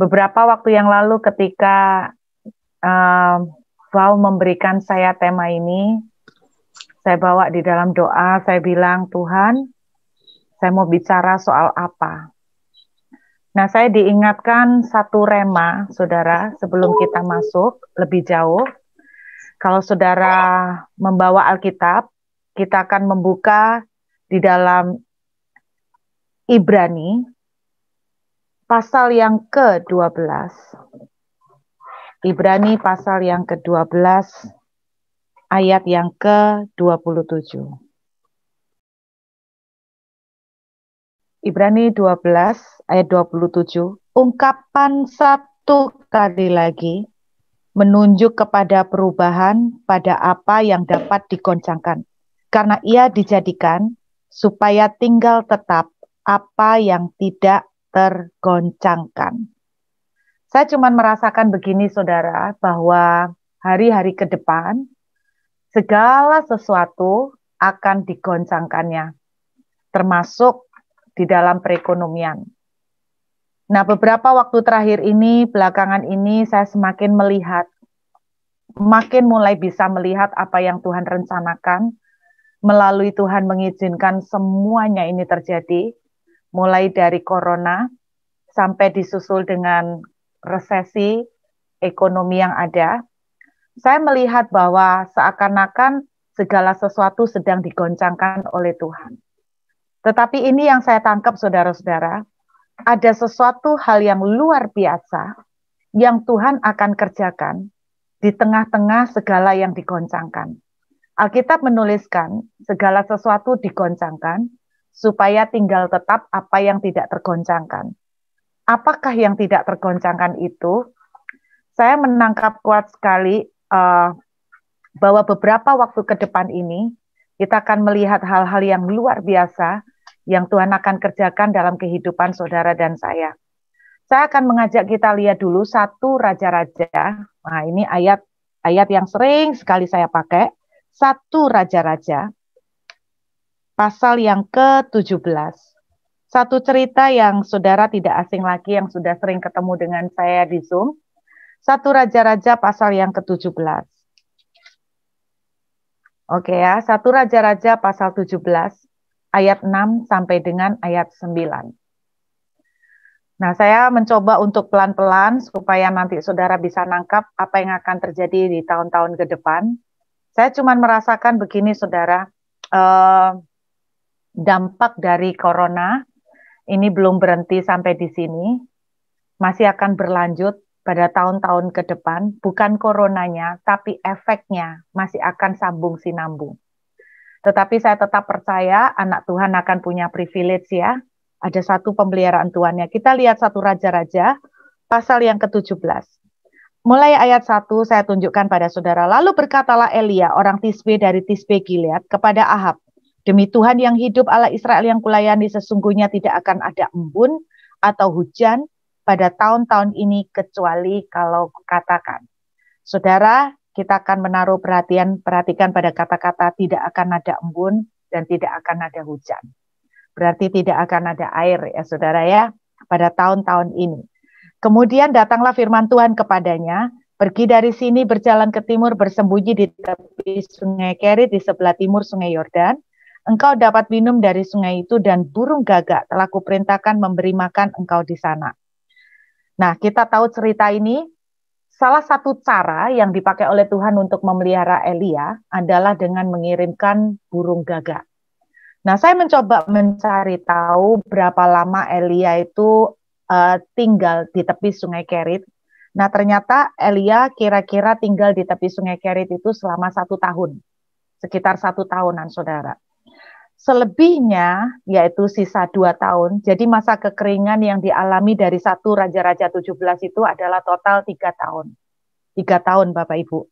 beberapa waktu yang lalu ketika uh, eh, Val memberikan saya tema ini, saya bawa di dalam doa, saya bilang, Tuhan, saya mau bicara soal apa. Nah, saya diingatkan satu rema, saudara, sebelum kita masuk lebih jauh. Kalau saudara membawa Alkitab, kita akan membuka di dalam Ibrani pasal yang ke-12. Ibrani pasal yang ke-12 ayat yang ke-27. Ibrani 12 ayat 27, ungkapan satu kali lagi menunjuk kepada perubahan pada apa yang dapat digoncangkan karena ia dijadikan supaya tinggal tetap apa yang tidak tergoncangkan. Saya cuma merasakan begini, saudara, bahwa hari-hari ke depan segala sesuatu akan digoncangkannya, termasuk di dalam perekonomian. Nah, beberapa waktu terakhir ini, belakangan ini, saya semakin melihat, makin mulai bisa melihat apa yang Tuhan rencanakan melalui Tuhan mengizinkan semuanya ini terjadi mulai dari corona sampai disusul dengan resesi ekonomi yang ada, saya melihat bahwa seakan-akan segala sesuatu sedang digoncangkan oleh Tuhan. Tetapi ini yang saya tangkap saudara-saudara, ada sesuatu hal yang luar biasa yang Tuhan akan kerjakan di tengah-tengah segala yang digoncangkan. Alkitab menuliskan segala sesuatu digoncangkan, supaya tinggal tetap apa yang tidak tergoncangkan. Apakah yang tidak tergoncangkan itu? Saya menangkap kuat sekali uh, bahwa beberapa waktu ke depan ini kita akan melihat hal-hal yang luar biasa yang Tuhan akan kerjakan dalam kehidupan saudara dan saya. Saya akan mengajak kita lihat dulu satu raja-raja. Nah, ini ayat ayat yang sering sekali saya pakai. Satu raja-raja pasal yang ke-17. Satu cerita yang saudara tidak asing lagi yang sudah sering ketemu dengan saya di Zoom. Satu Raja-Raja pasal yang ke-17. Oke ya, satu Raja-Raja pasal 17 ayat 6 sampai dengan ayat 9. Nah, saya mencoba untuk pelan-pelan supaya nanti saudara bisa nangkap apa yang akan terjadi di tahun-tahun ke depan. Saya cuma merasakan begini, saudara. Uh, dampak dari corona ini belum berhenti sampai di sini, masih akan berlanjut pada tahun-tahun ke depan, bukan coronanya, tapi efeknya masih akan sambung sinambung. Tetapi saya tetap percaya anak Tuhan akan punya privilege ya. Ada satu pemeliharaan ya. Kita lihat satu raja-raja pasal yang ke-17. Mulai ayat 1 saya tunjukkan pada saudara. Lalu berkatalah Elia orang Tisbe dari Tisbe Gilead kepada Ahab, Demi Tuhan yang hidup ala Israel yang kulayani sesungguhnya tidak akan ada embun atau hujan pada tahun-tahun ini kecuali kalau katakan. Saudara, kita akan menaruh perhatian perhatikan pada kata-kata tidak akan ada embun dan tidak akan ada hujan. Berarti tidak akan ada air ya Saudara ya pada tahun-tahun ini. Kemudian datanglah firman Tuhan kepadanya, pergi dari sini berjalan ke timur bersembunyi di tepi sungai Kerit di sebelah timur sungai Yordan Engkau dapat minum dari sungai itu dan burung gagak telah kuperintahkan memberi makan engkau di sana. Nah, kita tahu cerita ini salah satu cara yang dipakai oleh Tuhan untuk memelihara Elia adalah dengan mengirimkan burung gagak. Nah, saya mencoba mencari tahu berapa lama Elia itu uh, tinggal di tepi Sungai Kerit. Nah, ternyata Elia kira-kira tinggal di tepi Sungai Kerit itu selama satu tahun, sekitar satu tahunan, saudara. Selebihnya yaitu sisa dua tahun. Jadi masa kekeringan yang dialami dari satu Raja-Raja 17 itu adalah total tiga tahun. Tiga tahun Bapak Ibu.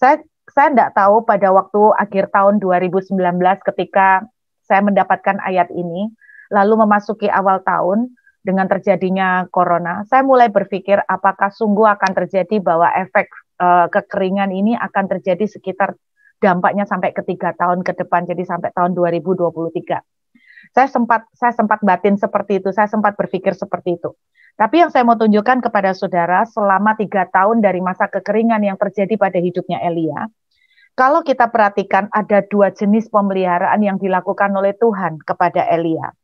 Saya saya tidak tahu pada waktu akhir tahun 2019 ketika saya mendapatkan ayat ini, lalu memasuki awal tahun dengan terjadinya corona, saya mulai berpikir apakah sungguh akan terjadi bahwa efek uh, kekeringan ini akan terjadi sekitar dampaknya sampai ketiga tahun ke depan jadi sampai tahun 2023 saya sempat saya sempat batin seperti itu saya sempat berpikir seperti itu tapi yang saya mau tunjukkan kepada saudara selama tiga tahun dari masa kekeringan yang terjadi pada hidupnya Elia kalau kita perhatikan ada dua jenis pemeliharaan yang dilakukan oleh Tuhan kepada Elia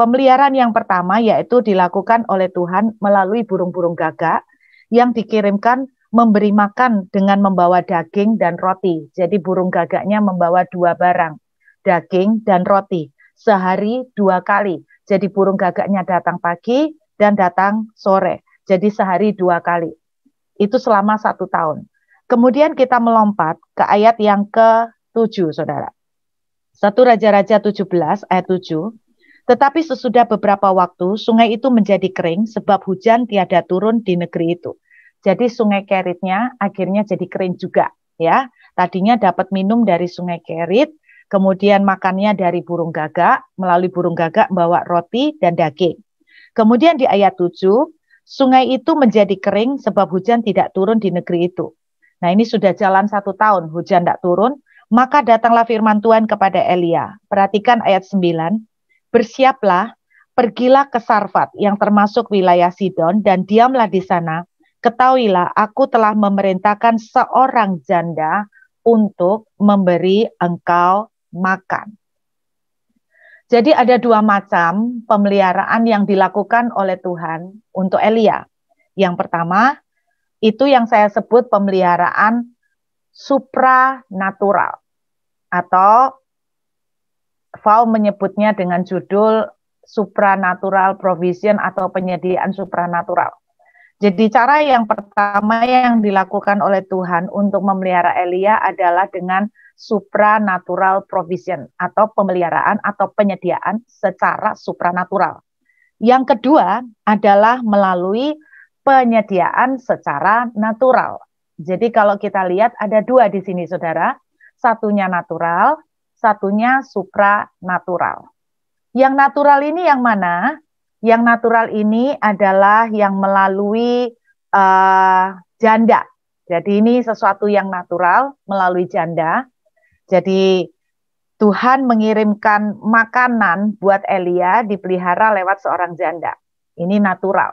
pemeliharaan yang pertama yaitu dilakukan oleh Tuhan melalui burung-burung gagak yang dikirimkan memberi makan dengan membawa daging dan roti. Jadi burung gagaknya membawa dua barang, daging dan roti. Sehari dua kali. Jadi burung gagaknya datang pagi dan datang sore. Jadi sehari dua kali. Itu selama satu tahun. Kemudian kita melompat ke ayat yang ke-7, saudara. Satu Raja-Raja 17 ayat 7. Tetapi sesudah beberapa waktu, sungai itu menjadi kering sebab hujan tiada turun di negeri itu jadi sungai Keritnya akhirnya jadi kering juga ya. Tadinya dapat minum dari sungai Kerit, kemudian makannya dari burung gagak, melalui burung gagak bawa roti dan daging. Kemudian di ayat 7, sungai itu menjadi kering sebab hujan tidak turun di negeri itu. Nah ini sudah jalan satu tahun, hujan tidak turun, maka datanglah firman Tuhan kepada Elia. Perhatikan ayat 9, bersiaplah, pergilah ke Sarfat yang termasuk wilayah Sidon dan diamlah di sana Ketahuilah, aku telah memerintahkan seorang janda untuk memberi engkau makan. Jadi ada dua macam pemeliharaan yang dilakukan oleh Tuhan untuk Elia. Yang pertama, itu yang saya sebut pemeliharaan supranatural atau Fau menyebutnya dengan judul supranatural provision atau penyediaan supranatural. Jadi cara yang pertama yang dilakukan oleh Tuhan untuk memelihara Elia adalah dengan supranatural provision atau pemeliharaan atau penyediaan secara supranatural. Yang kedua adalah melalui penyediaan secara natural. Jadi kalau kita lihat ada dua di sini saudara, satunya natural, satunya supranatural. Yang natural ini yang mana? Yang natural ini adalah yang melalui uh, janda. Jadi ini sesuatu yang natural melalui janda. Jadi Tuhan mengirimkan makanan buat Elia dipelihara lewat seorang janda. Ini natural.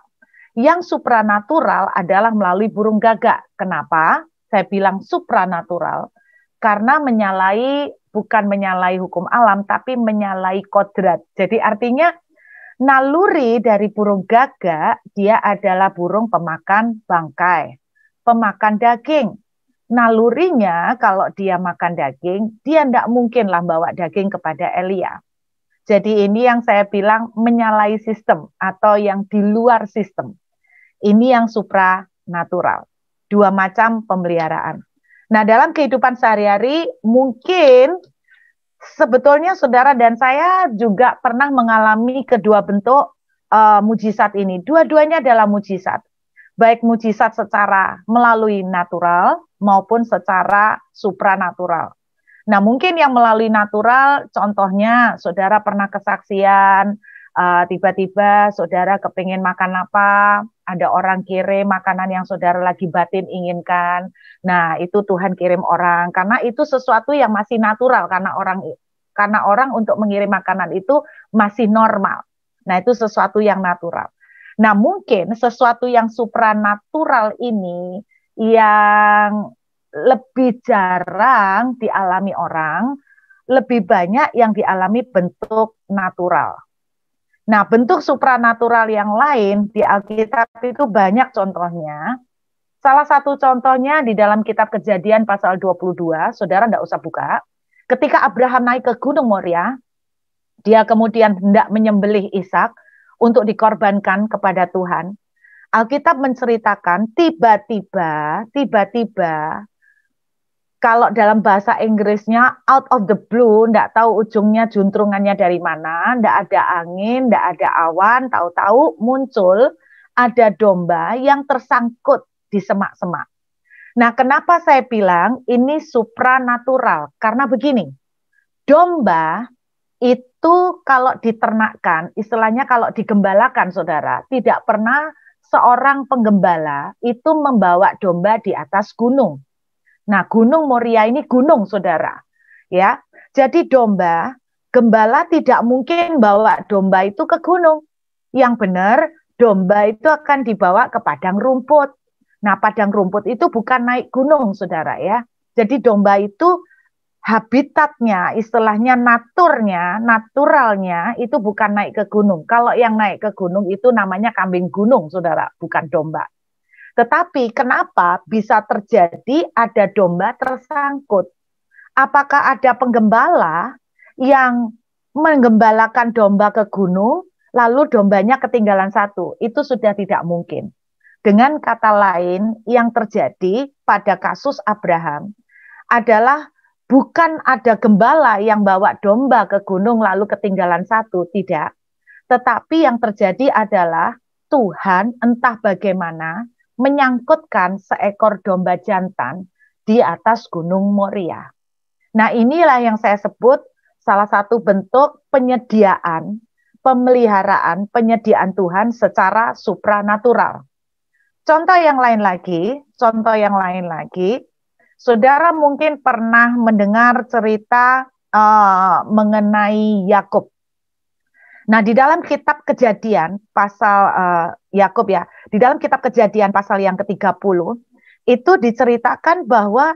Yang supranatural adalah melalui burung gagak. Kenapa? Saya bilang supranatural karena menyalai bukan menyalai hukum alam tapi menyalai kodrat. Jadi artinya Naluri dari burung gagak, dia adalah burung pemakan bangkai, pemakan daging. Nalurinya kalau dia makan daging, dia tidak mungkinlah bawa daging kepada Elia. Jadi ini yang saya bilang menyalahi sistem atau yang di luar sistem. Ini yang supranatural. Dua macam pemeliharaan. Nah dalam kehidupan sehari-hari mungkin sebetulnya saudara dan saya juga pernah mengalami kedua bentuk uh, mujizat ini. Dua-duanya adalah mujizat. Baik mujizat secara melalui natural maupun secara supranatural. Nah, mungkin yang melalui natural contohnya saudara pernah kesaksian Eh, tiba-tiba uh, saudara kepingin makan apa, ada orang kirim makanan yang saudara lagi batin inginkan. Nah, itu Tuhan kirim orang karena itu sesuatu yang masih natural karena orang karena orang untuk mengirim makanan itu masih normal. Nah, itu sesuatu yang natural. Nah, mungkin sesuatu yang supranatural ini yang lebih jarang dialami orang, lebih banyak yang dialami bentuk natural. Nah, bentuk supranatural yang lain di Alkitab itu banyak contohnya. Salah satu contohnya di dalam kitab kejadian pasal 22, saudara tidak usah buka. Ketika Abraham naik ke Gunung Moria, dia kemudian hendak menyembelih Ishak untuk dikorbankan kepada Tuhan. Alkitab menceritakan tiba-tiba, tiba-tiba kalau dalam bahasa Inggrisnya out of the blue, ndak tahu ujungnya juntrungannya dari mana, ndak ada angin, ndak ada awan, tahu-tahu muncul ada domba yang tersangkut di semak-semak. Nah, kenapa saya bilang ini supranatural? Karena begini, domba itu kalau diternakkan, istilahnya kalau digembalakan, saudara, tidak pernah seorang penggembala itu membawa domba di atas gunung Nah, Gunung Moria ini gunung, Saudara. Ya. Jadi domba, gembala tidak mungkin bawa domba itu ke gunung. Yang benar, domba itu akan dibawa ke padang rumput. Nah, padang rumput itu bukan naik gunung, Saudara ya. Jadi domba itu habitatnya, istilahnya naturnya, naturalnya itu bukan naik ke gunung. Kalau yang naik ke gunung itu namanya kambing gunung, saudara, bukan domba. Tetapi kenapa bisa terjadi ada domba tersangkut? Apakah ada penggembala yang menggembalakan domba ke gunung lalu dombanya ketinggalan satu? Itu sudah tidak mungkin. Dengan kata lain, yang terjadi pada kasus Abraham adalah bukan ada gembala yang bawa domba ke gunung lalu ketinggalan satu, tidak. Tetapi yang terjadi adalah Tuhan entah bagaimana menyangkutkan seekor domba jantan di atas Gunung Moria. Nah, inilah yang saya sebut salah satu bentuk penyediaan, pemeliharaan, penyediaan Tuhan secara supranatural. Contoh yang lain lagi, contoh yang lain lagi, saudara mungkin pernah mendengar cerita uh, mengenai Yakub. Nah, di dalam kitab Kejadian pasal uh, Yakub ya, di dalam kitab Kejadian pasal yang ke-30 itu diceritakan bahwa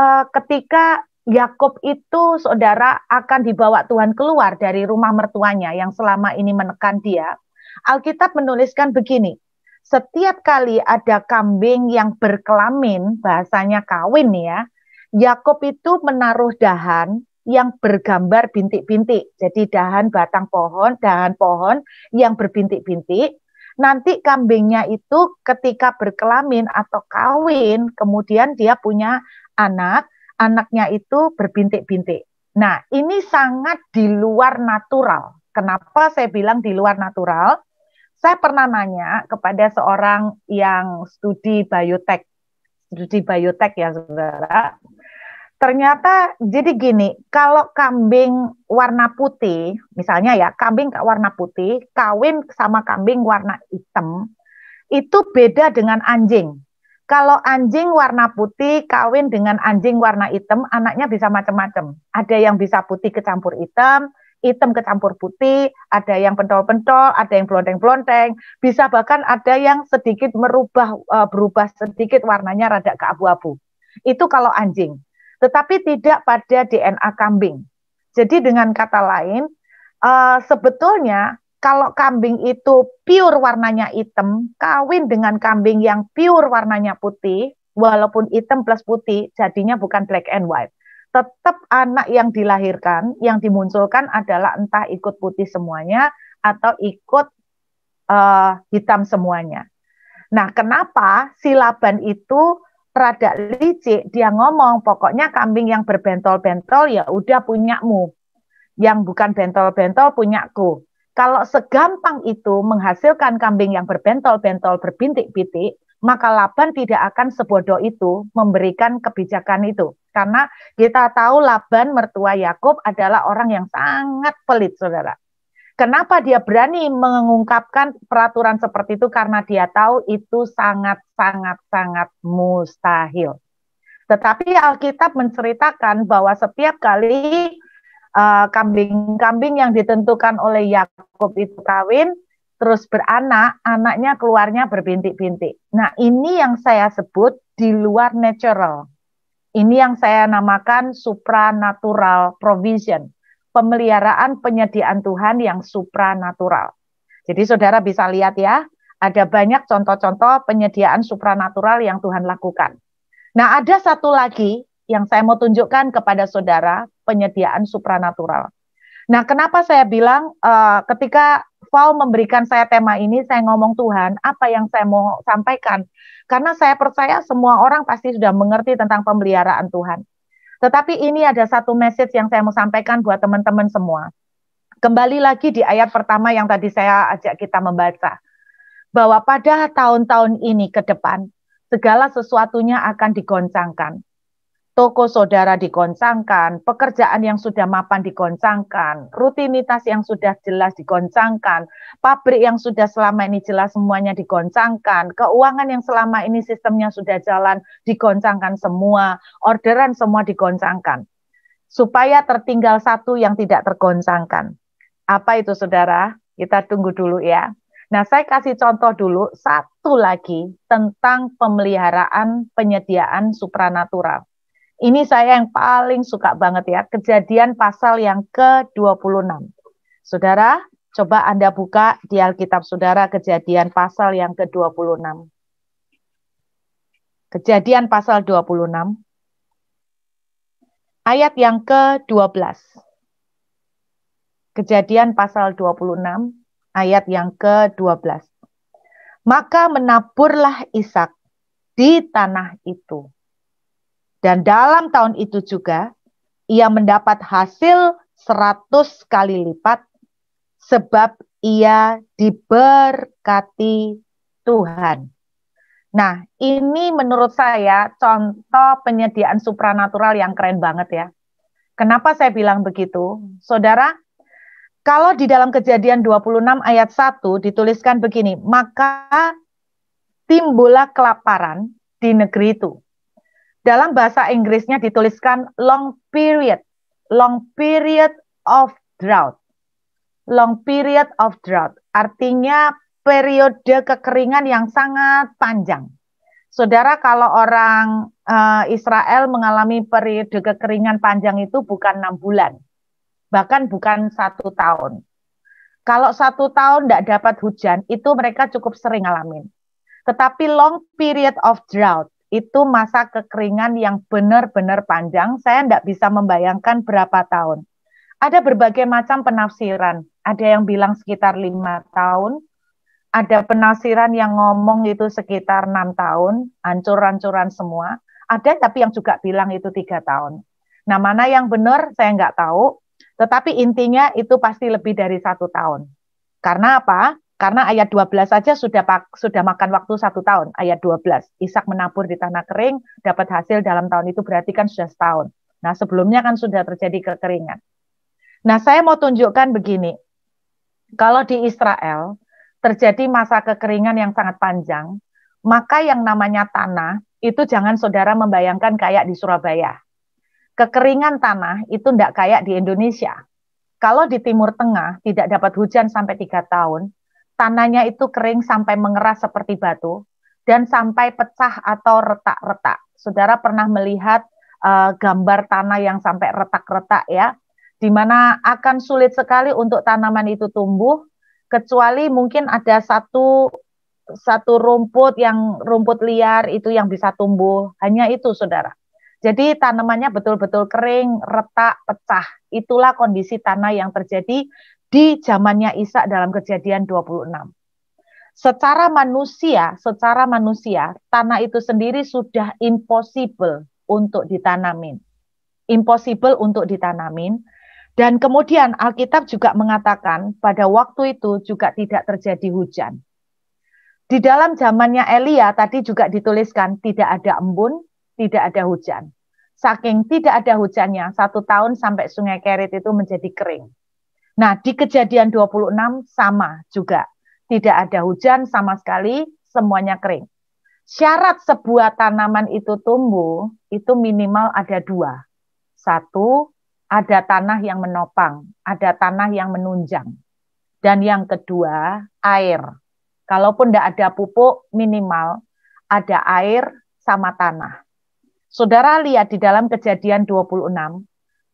uh, ketika Yakub itu saudara akan dibawa Tuhan keluar dari rumah mertuanya yang selama ini menekan dia. Alkitab menuliskan begini, setiap kali ada kambing yang berkelamin, bahasanya kawin ya, Yakub itu menaruh dahan yang bergambar bintik-bintik. Jadi dahan batang pohon, dahan pohon yang berbintik-bintik. Nanti kambingnya itu ketika berkelamin atau kawin, kemudian dia punya anak, anaknya itu berbintik-bintik. Nah, ini sangat di luar natural. Kenapa saya bilang di luar natural? Saya pernah nanya kepada seorang yang studi biotek, studi biotek ya saudara, ternyata jadi gini, kalau kambing warna putih, misalnya ya, kambing warna putih kawin sama kambing warna hitam itu beda dengan anjing. Kalau anjing warna putih kawin dengan anjing warna hitam, anaknya bisa macam-macam. Ada yang bisa putih kecampur hitam, hitam kecampur putih, ada yang pentol-pentol, ada yang blonteng-blonteng, bisa bahkan ada yang sedikit merubah eh, berubah sedikit warnanya rada ke abu-abu. Itu kalau anjing tetapi tidak pada DNA kambing. Jadi dengan kata lain, uh, sebetulnya kalau kambing itu pure warnanya hitam, kawin dengan kambing yang pure warnanya putih, walaupun hitam plus putih, jadinya bukan black and white. Tetap anak yang dilahirkan, yang dimunculkan adalah entah ikut putih semuanya atau ikut uh, hitam semuanya. Nah, kenapa silaban itu rada licik, dia ngomong pokoknya kambing yang berbentol-bentol ya udah punyamu. Yang bukan bentol-bentol punyaku. Kalau segampang itu menghasilkan kambing yang berbentol-bentol berbintik-bintik, maka Laban tidak akan sebodoh itu memberikan kebijakan itu. Karena kita tahu Laban mertua Yakub adalah orang yang sangat pelit, Saudara. Kenapa dia berani mengungkapkan peraturan seperti itu? Karena dia tahu itu sangat-sangat-sangat mustahil. Tetapi Alkitab menceritakan bahwa setiap kali eh, kambing-kambing uh, yang ditentukan oleh Yakub itu kawin, terus beranak, anaknya keluarnya berbintik-bintik. Nah, ini yang saya sebut di luar natural. Ini yang saya namakan supranatural provision pemeliharaan penyediaan Tuhan yang supranatural. Jadi saudara bisa lihat ya, ada banyak contoh-contoh penyediaan supranatural yang Tuhan lakukan. Nah, ada satu lagi yang saya mau tunjukkan kepada saudara, penyediaan supranatural. Nah, kenapa saya bilang uh, ketika Paul memberikan saya tema ini, saya ngomong Tuhan, apa yang saya mau sampaikan? Karena saya percaya semua orang pasti sudah mengerti tentang pemeliharaan Tuhan. Tetapi ini ada satu message yang saya mau sampaikan buat teman-teman semua. Kembali lagi di ayat pertama yang tadi saya ajak kita membaca. Bahwa pada tahun-tahun ini ke depan, segala sesuatunya akan digoncangkan toko saudara digoncangkan, pekerjaan yang sudah mapan digoncangkan, rutinitas yang sudah jelas digoncangkan, pabrik yang sudah selama ini jelas semuanya digoncangkan, keuangan yang selama ini sistemnya sudah jalan digoncangkan semua, orderan semua digoncangkan. Supaya tertinggal satu yang tidak tergoncangkan. Apa itu saudara? Kita tunggu dulu ya. Nah, saya kasih contoh dulu satu lagi tentang pemeliharaan penyediaan supranatural. Ini saya yang paling suka banget ya, kejadian pasal yang ke-26. Saudara, coba Anda buka di Alkitab Saudara kejadian pasal yang ke-26. Kejadian pasal 26 ayat yang ke-12. Kejadian pasal 26 ayat yang ke-12. Maka menaburlah Ishak di tanah itu. Dan dalam tahun itu juga, ia mendapat hasil 100 kali lipat sebab ia diberkati Tuhan. Nah, ini menurut saya contoh penyediaan supranatural yang keren banget ya. Kenapa saya bilang begitu? Saudara, kalau di dalam kejadian 26 ayat 1 dituliskan begini, maka timbullah kelaparan di negeri itu. Dalam bahasa Inggrisnya dituliskan long period, long period of drought. Long period of drought artinya periode kekeringan yang sangat panjang. Saudara, kalau orang uh, Israel mengalami periode kekeringan panjang itu bukan enam bulan, bahkan bukan satu tahun. Kalau satu tahun tidak dapat hujan, itu mereka cukup sering alamin. Tetapi long period of drought itu masa kekeringan yang benar-benar panjang. Saya tidak bisa membayangkan berapa tahun. Ada berbagai macam penafsiran. Ada yang bilang sekitar lima tahun, ada penafsiran yang ngomong itu sekitar enam tahun, hancur-hancuran semua. Ada tapi yang juga bilang itu tiga tahun. Nah mana yang benar saya nggak tahu, tetapi intinya itu pasti lebih dari satu tahun. Karena apa? Karena ayat 12 saja sudah sudah makan waktu satu tahun, ayat 12. Ishak menabur di tanah kering, dapat hasil dalam tahun itu berarti kan sudah setahun. Nah, sebelumnya kan sudah terjadi kekeringan. Nah, saya mau tunjukkan begini. Kalau di Israel terjadi masa kekeringan yang sangat panjang, maka yang namanya tanah itu jangan saudara membayangkan kayak di Surabaya. Kekeringan tanah itu tidak kayak di Indonesia. Kalau di Timur Tengah tidak dapat hujan sampai tiga tahun, tanahnya itu kering sampai mengeras seperti batu dan sampai pecah atau retak-retak. Saudara pernah melihat uh, gambar tanah yang sampai retak-retak ya, di mana akan sulit sekali untuk tanaman itu tumbuh kecuali mungkin ada satu satu rumput yang rumput liar itu yang bisa tumbuh. Hanya itu Saudara. Jadi tanamannya betul-betul kering, retak, pecah. Itulah kondisi tanah yang terjadi di zamannya Isa dalam kejadian 26. Secara manusia, secara manusia, tanah itu sendiri sudah impossible untuk ditanamin. Impossible untuk ditanamin. Dan kemudian Alkitab juga mengatakan pada waktu itu juga tidak terjadi hujan. Di dalam zamannya Elia tadi juga dituliskan tidak ada embun, tidak ada hujan. Saking tidak ada hujannya, satu tahun sampai sungai Kerit itu menjadi kering. Nah, di kejadian 26 sama juga. Tidak ada hujan sama sekali, semuanya kering. Syarat sebuah tanaman itu tumbuh, itu minimal ada dua. Satu, ada tanah yang menopang, ada tanah yang menunjang. Dan yang kedua, air. Kalaupun tidak ada pupuk, minimal ada air sama tanah. Saudara lihat di dalam kejadian 26,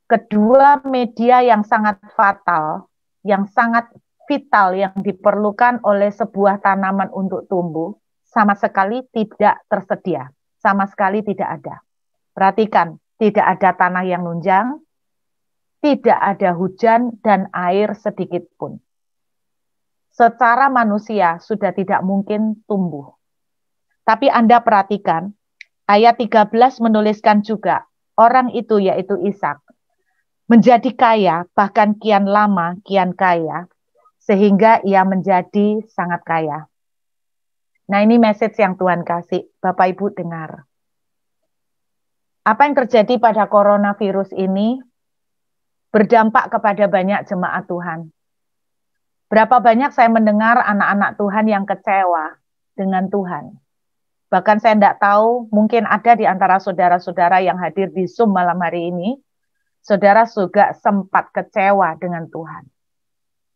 kedua media yang sangat fatal, yang sangat vital yang diperlukan oleh sebuah tanaman untuk tumbuh sama sekali tidak tersedia, sama sekali tidak ada. Perhatikan, tidak ada tanah yang nunjang, tidak ada hujan dan air sedikit pun. Secara manusia sudah tidak mungkin tumbuh. Tapi Anda perhatikan, ayat 13 menuliskan juga orang itu yaitu Ishak menjadi kaya, bahkan kian lama kian kaya, sehingga ia menjadi sangat kaya. Nah ini message yang Tuhan kasih, Bapak Ibu dengar. Apa yang terjadi pada coronavirus ini berdampak kepada banyak jemaat Tuhan. Berapa banyak saya mendengar anak-anak Tuhan yang kecewa dengan Tuhan. Bahkan saya tidak tahu, mungkin ada di antara saudara-saudara yang hadir di Zoom malam hari ini, saudara juga sempat kecewa dengan Tuhan.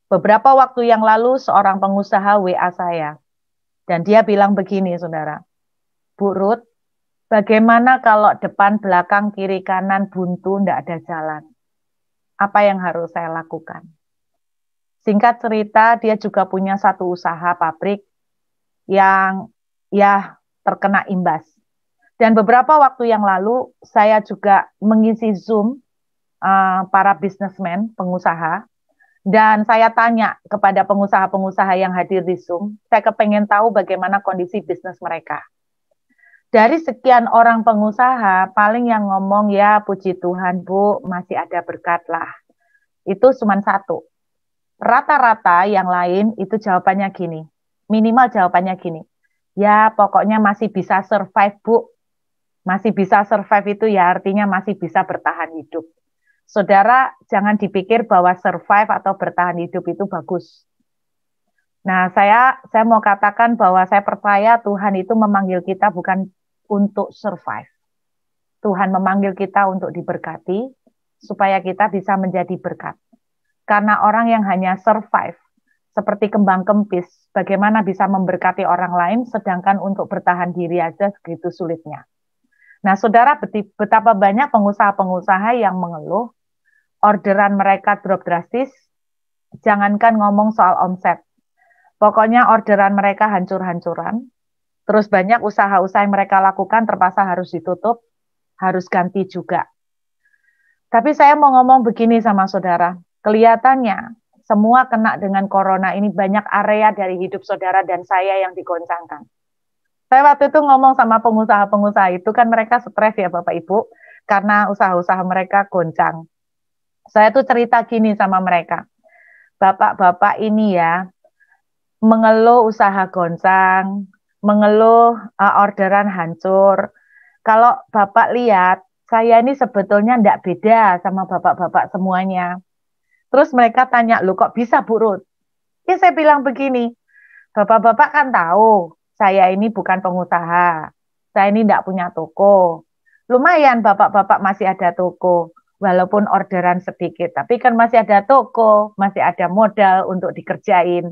Beberapa waktu yang lalu seorang pengusaha WA saya dan dia bilang begini, saudara, Bu Ruth, bagaimana kalau depan, belakang, kiri, kanan buntu, tidak ada jalan? Apa yang harus saya lakukan? Singkat cerita, dia juga punya satu usaha pabrik yang ya terkena imbas. Dan beberapa waktu yang lalu saya juga mengisi Zoom uh, para bisnismen, pengusaha, dan saya tanya kepada pengusaha-pengusaha yang hadir di Zoom, saya kepengen tahu bagaimana kondisi bisnis mereka. Dari sekian orang pengusaha, paling yang ngomong ya puji Tuhan Bu, masih ada berkat lah. Itu cuma satu. Rata-rata yang lain itu jawabannya gini, minimal jawabannya gini. Ya pokoknya masih bisa survive Bu, masih bisa survive itu ya artinya masih bisa bertahan hidup saudara jangan dipikir bahwa survive atau bertahan hidup itu bagus. Nah, saya saya mau katakan bahwa saya percaya Tuhan itu memanggil kita bukan untuk survive. Tuhan memanggil kita untuk diberkati supaya kita bisa menjadi berkat. Karena orang yang hanya survive seperti kembang kempis, bagaimana bisa memberkati orang lain sedangkan untuk bertahan diri aja segitu sulitnya. Nah, saudara, betapa banyak pengusaha-pengusaha yang mengeluh orderan mereka drop drastis, jangankan ngomong soal omset. Pokoknya orderan mereka hancur-hancuran. Terus banyak usaha-usaha yang mereka lakukan terpaksa harus ditutup, harus ganti juga. Tapi saya mau ngomong begini sama saudara, kelihatannya semua kena dengan corona ini banyak area dari hidup saudara dan saya yang digoncangkan. Saya waktu itu ngomong sama pengusaha-pengusaha itu kan mereka stres ya Bapak Ibu karena usaha-usaha mereka goncang saya tuh cerita gini sama mereka. Bapak-bapak ini ya, mengeluh usaha goncang, mengeluh uh, orderan hancur. Kalau Bapak lihat, saya ini sebetulnya tidak beda sama bapak-bapak semuanya. Terus mereka tanya, lu kok bisa burut? Ini Ya saya bilang begini, bapak-bapak kan tahu saya ini bukan pengusaha, saya ini tidak punya toko. Lumayan bapak-bapak masih ada toko walaupun orderan sedikit, tapi kan masih ada toko, masih ada modal untuk dikerjain.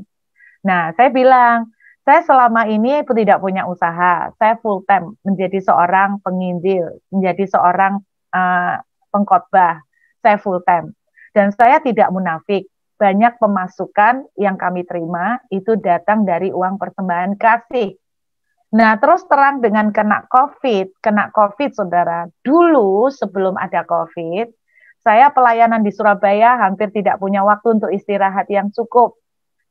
Nah, saya bilang, saya selama ini tidak punya usaha, saya full time menjadi seorang penginjil, menjadi seorang uh, pengkhotbah, saya full time. Dan saya tidak munafik, banyak pemasukan yang kami terima itu datang dari uang persembahan kasih. Nah, terus terang dengan kena COVID, kena COVID, saudara. Dulu sebelum ada COVID, saya pelayanan di Surabaya hampir tidak punya waktu untuk istirahat yang cukup.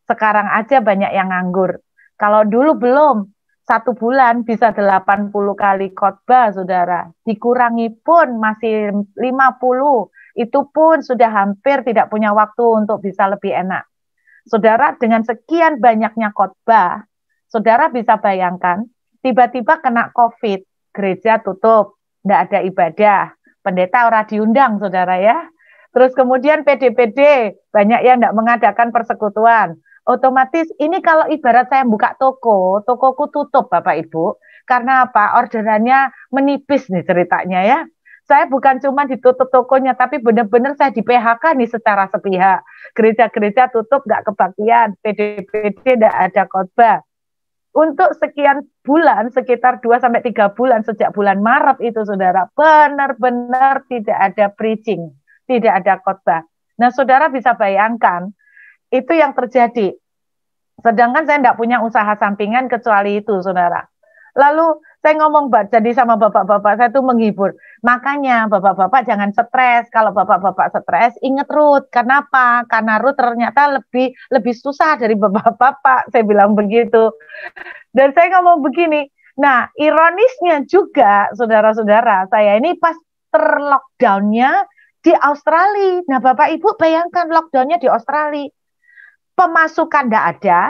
Sekarang aja banyak yang nganggur. Kalau dulu belum, satu bulan bisa 80 kali khotbah, saudara. Dikurangi pun masih 50, itu pun sudah hampir tidak punya waktu untuk bisa lebih enak. Saudara, dengan sekian banyaknya khotbah, saudara bisa bayangkan, tiba-tiba kena COVID, gereja tutup, tidak ada ibadah, pendeta orang diundang saudara ya. Terus kemudian PDPD banyak yang tidak mengadakan persekutuan. Otomatis ini kalau ibarat saya buka toko, tokoku tutup Bapak Ibu. Karena apa? Orderannya menipis nih ceritanya ya. Saya bukan cuma ditutup tokonya, tapi benar-benar saya di PHK nih secara sepihak. Gereja-gereja tutup, nggak kebaktian. PDPD nggak ada khotbah untuk sekian bulan, sekitar 2 sampai 3 bulan sejak bulan Maret itu Saudara, benar-benar tidak ada preaching, tidak ada khotbah. Nah, Saudara bisa bayangkan itu yang terjadi. Sedangkan saya tidak punya usaha sampingan kecuali itu, Saudara. Lalu saya ngomong jadi sama bapak-bapak saya tuh menghibur. Makanya bapak-bapak jangan stres. Kalau bapak-bapak stres, inget Ruth. Kenapa? Karena Ruth ternyata lebih lebih susah dari bapak-bapak. Saya bilang begitu. Dan saya ngomong begini. Nah, ironisnya juga, saudara-saudara, saya ini pas terlockdownnya di Australia. Nah, Bapak Ibu bayangkan lockdownnya di Australia. Pemasukan tidak ada,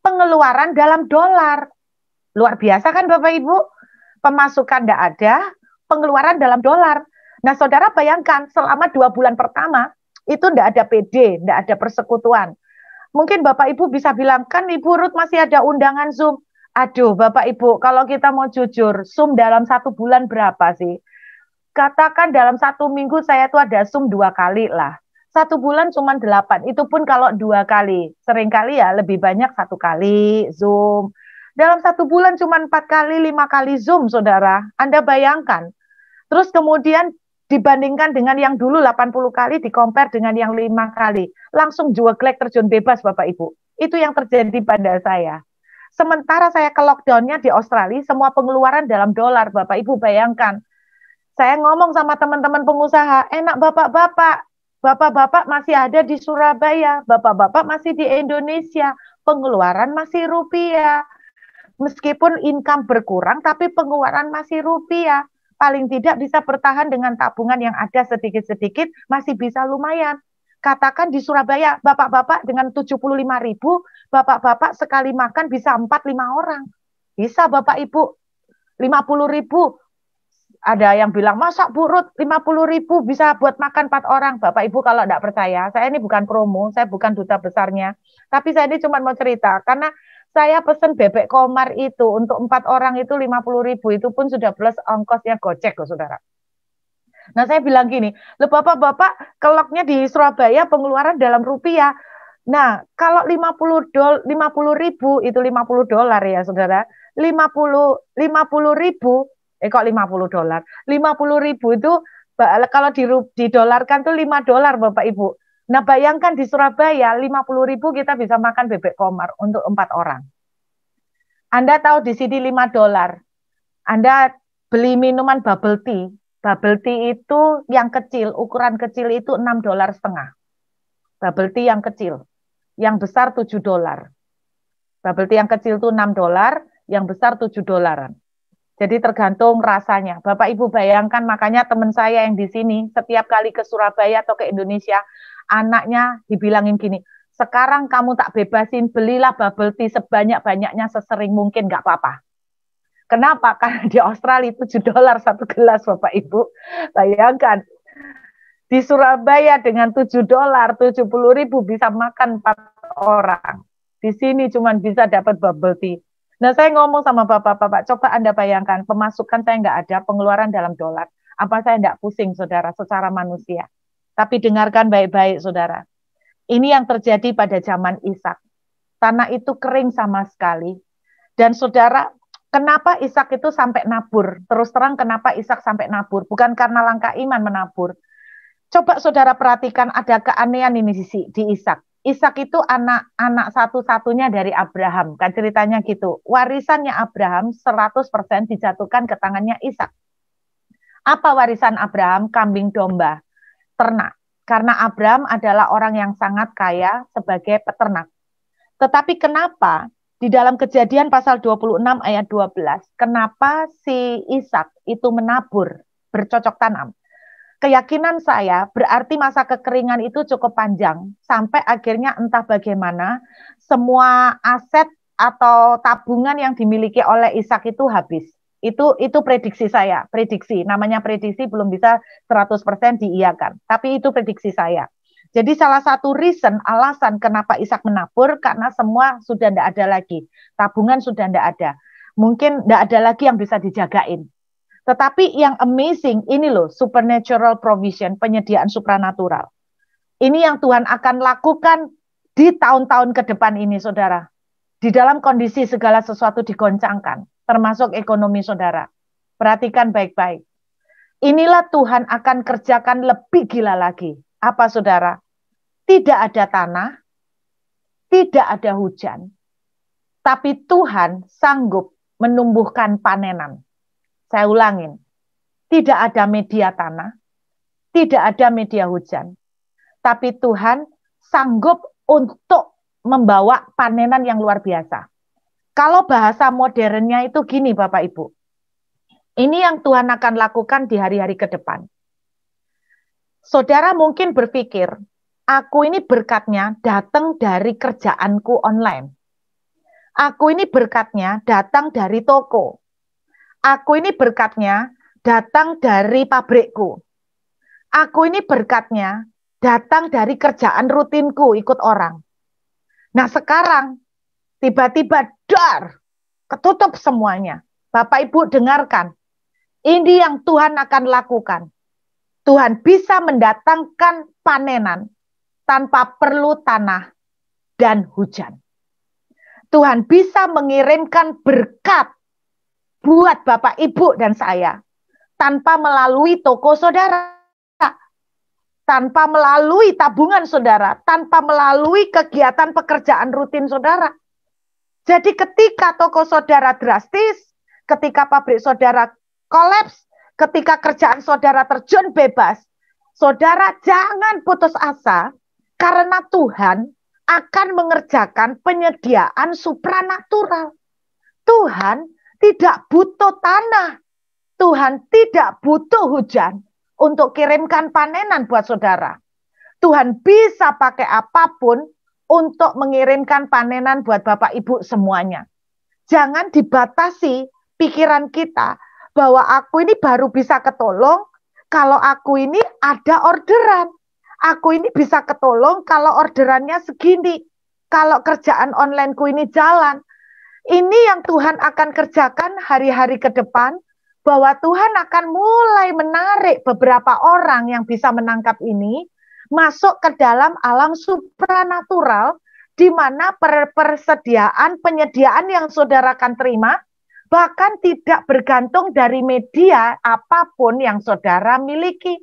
pengeluaran dalam dolar Luar biasa kan Bapak Ibu? Pemasukan tidak ada, pengeluaran dalam dolar. Nah saudara bayangkan selama dua bulan pertama itu tidak ada PD, tidak ada persekutuan. Mungkin Bapak Ibu bisa bilang, kan Ibu Ruth masih ada undangan Zoom. Aduh Bapak Ibu, kalau kita mau jujur, Zoom dalam satu bulan berapa sih? Katakan dalam satu minggu saya tuh ada Zoom dua kali lah satu bulan cuma delapan. Itu pun kalau dua kali. Seringkali ya lebih banyak satu kali Zoom. Dalam satu bulan cuma empat kali, lima kali Zoom, saudara. Anda bayangkan. Terus kemudian dibandingkan dengan yang dulu 80 kali, dikompar dengan yang lima kali. Langsung jual glek terjun bebas, Bapak Ibu. Itu yang terjadi pada saya. Sementara saya ke lockdownnya di Australia, semua pengeluaran dalam dolar, Bapak Ibu bayangkan. Saya ngomong sama teman-teman pengusaha, enak Bapak-Bapak, Bapak-bapak masih ada di Surabaya, bapak-bapak masih di Indonesia, pengeluaran masih rupiah meskipun income berkurang tapi pengeluaran masih rupiah paling tidak bisa bertahan dengan tabungan yang ada sedikit-sedikit masih bisa lumayan. Katakan di Surabaya, bapak-bapak dengan 75 ribu, bapak-bapak sekali makan bisa 4-5 orang. Bisa bapak ibu, 50 ribu. Ada yang bilang, masak burut 50 ribu bisa buat makan 4 orang. Bapak ibu kalau tidak percaya, saya ini bukan promo, saya bukan duta besarnya. Tapi saya ini cuma mau cerita, karena saya pesen bebek komar itu untuk empat orang itu lima puluh ribu itu pun sudah plus ongkosnya gocek loh saudara. Nah saya bilang gini, lo bapak-bapak keloknya di Surabaya pengeluaran dalam rupiah. Nah kalau lima puluh dol puluh ribu itu lima puluh dolar ya saudara. lima puluh lima puluh ribu eh kok lima puluh dolar. lima puluh ribu itu kalau di, didolarkan tuh lima dolar Bapak Ibu. Nah, bayangkan di Surabaya 50 ribu kita bisa makan bebek komar untuk empat orang. Anda tahu di sini 5 dolar. Anda beli minuman bubble tea. Bubble tea itu yang kecil, ukuran kecil itu 6 dolar setengah. Bubble tea yang kecil. Yang besar 7 dolar. Bubble tea yang kecil itu 6 dolar, yang besar 7 dolaran. Jadi tergantung rasanya. Bapak Ibu bayangkan makanya teman saya yang di sini setiap kali ke Surabaya atau ke Indonesia anaknya dibilangin gini, sekarang kamu tak bebasin, belilah bubble tea sebanyak-banyaknya sesering mungkin, nggak apa-apa. Kenapa? Karena di Australia itu 7 dolar satu gelas, Bapak Ibu. Bayangkan, di Surabaya dengan 7 dolar, 70 ribu bisa makan 4 orang. Di sini cuma bisa dapat bubble tea. Nah, saya ngomong sama Bapak-Bapak, coba Anda bayangkan, pemasukan saya nggak ada, pengeluaran dalam dolar. Apa saya nggak pusing, Saudara, secara manusia? Tapi dengarkan baik-baik saudara. Ini yang terjadi pada zaman Ishak. Tanah itu kering sama sekali. Dan saudara, kenapa Ishak itu sampai nabur? Terus terang kenapa Ishak sampai nabur? Bukan karena langkah iman menabur. Coba saudara perhatikan ada keanehan ini di, di Ishak. Ishak itu anak-anak satu-satunya dari Abraham. Kan ceritanya gitu. Warisannya Abraham 100% dijatuhkan ke tangannya Ishak. Apa warisan Abraham? Kambing domba ternak, karena Abram adalah orang yang sangat kaya sebagai peternak. Tetapi kenapa di dalam kejadian pasal 26 ayat 12, kenapa si Ishak itu menabur, bercocok tanam? Keyakinan saya berarti masa kekeringan itu cukup panjang sampai akhirnya entah bagaimana semua aset atau tabungan yang dimiliki oleh Ishak itu habis. Itu itu prediksi saya, prediksi. Namanya prediksi belum bisa 100% diiakan, tapi itu prediksi saya. Jadi salah satu reason alasan kenapa Ishak menabur karena semua sudah tidak ada lagi, tabungan sudah tidak ada, mungkin tidak ada lagi yang bisa dijagain. Tetapi yang amazing ini loh supernatural provision penyediaan supranatural. Ini yang Tuhan akan lakukan di tahun-tahun ke depan ini, saudara. Di dalam kondisi segala sesuatu digoncangkan termasuk ekonomi saudara. Perhatikan baik-baik. Inilah Tuhan akan kerjakan lebih gila lagi. Apa saudara? Tidak ada tanah, tidak ada hujan, tapi Tuhan sanggup menumbuhkan panenan. Saya ulangin, tidak ada media tanah, tidak ada media hujan, tapi Tuhan sanggup untuk membawa panenan yang luar biasa. Kalau bahasa modernnya itu gini Bapak Ibu. Ini yang Tuhan akan lakukan di hari-hari ke depan. Saudara mungkin berpikir, aku ini berkatnya datang dari kerjaanku online. Aku ini berkatnya datang dari toko. Aku ini berkatnya datang dari pabrikku. Aku ini berkatnya datang dari kerjaan rutinku ikut orang. Nah sekarang tiba-tiba dar, ketutup semuanya. Bapak Ibu dengarkan, ini yang Tuhan akan lakukan. Tuhan bisa mendatangkan panenan tanpa perlu tanah dan hujan. Tuhan bisa mengirimkan berkat buat Bapak Ibu dan saya tanpa melalui toko saudara, tanpa melalui tabungan saudara, tanpa melalui kegiatan pekerjaan rutin saudara. Jadi ketika toko saudara drastis, ketika pabrik saudara kolaps, ketika kerjaan saudara terjun bebas, saudara jangan putus asa karena Tuhan akan mengerjakan penyediaan supranatural. Tuhan tidak butuh tanah, Tuhan tidak butuh hujan untuk kirimkan panenan buat saudara. Tuhan bisa pakai apapun untuk mengirimkan panenan buat Bapak Ibu semuanya. Jangan dibatasi pikiran kita bahwa aku ini baru bisa ketolong kalau aku ini ada orderan. Aku ini bisa ketolong kalau orderannya segini. Kalau kerjaan onlineku ini jalan. Ini yang Tuhan akan kerjakan hari-hari ke depan bahwa Tuhan akan mulai menarik beberapa orang yang bisa menangkap ini masuk ke dalam alam supranatural di mana per persediaan penyediaan yang saudara akan terima bahkan tidak bergantung dari media apapun yang saudara miliki.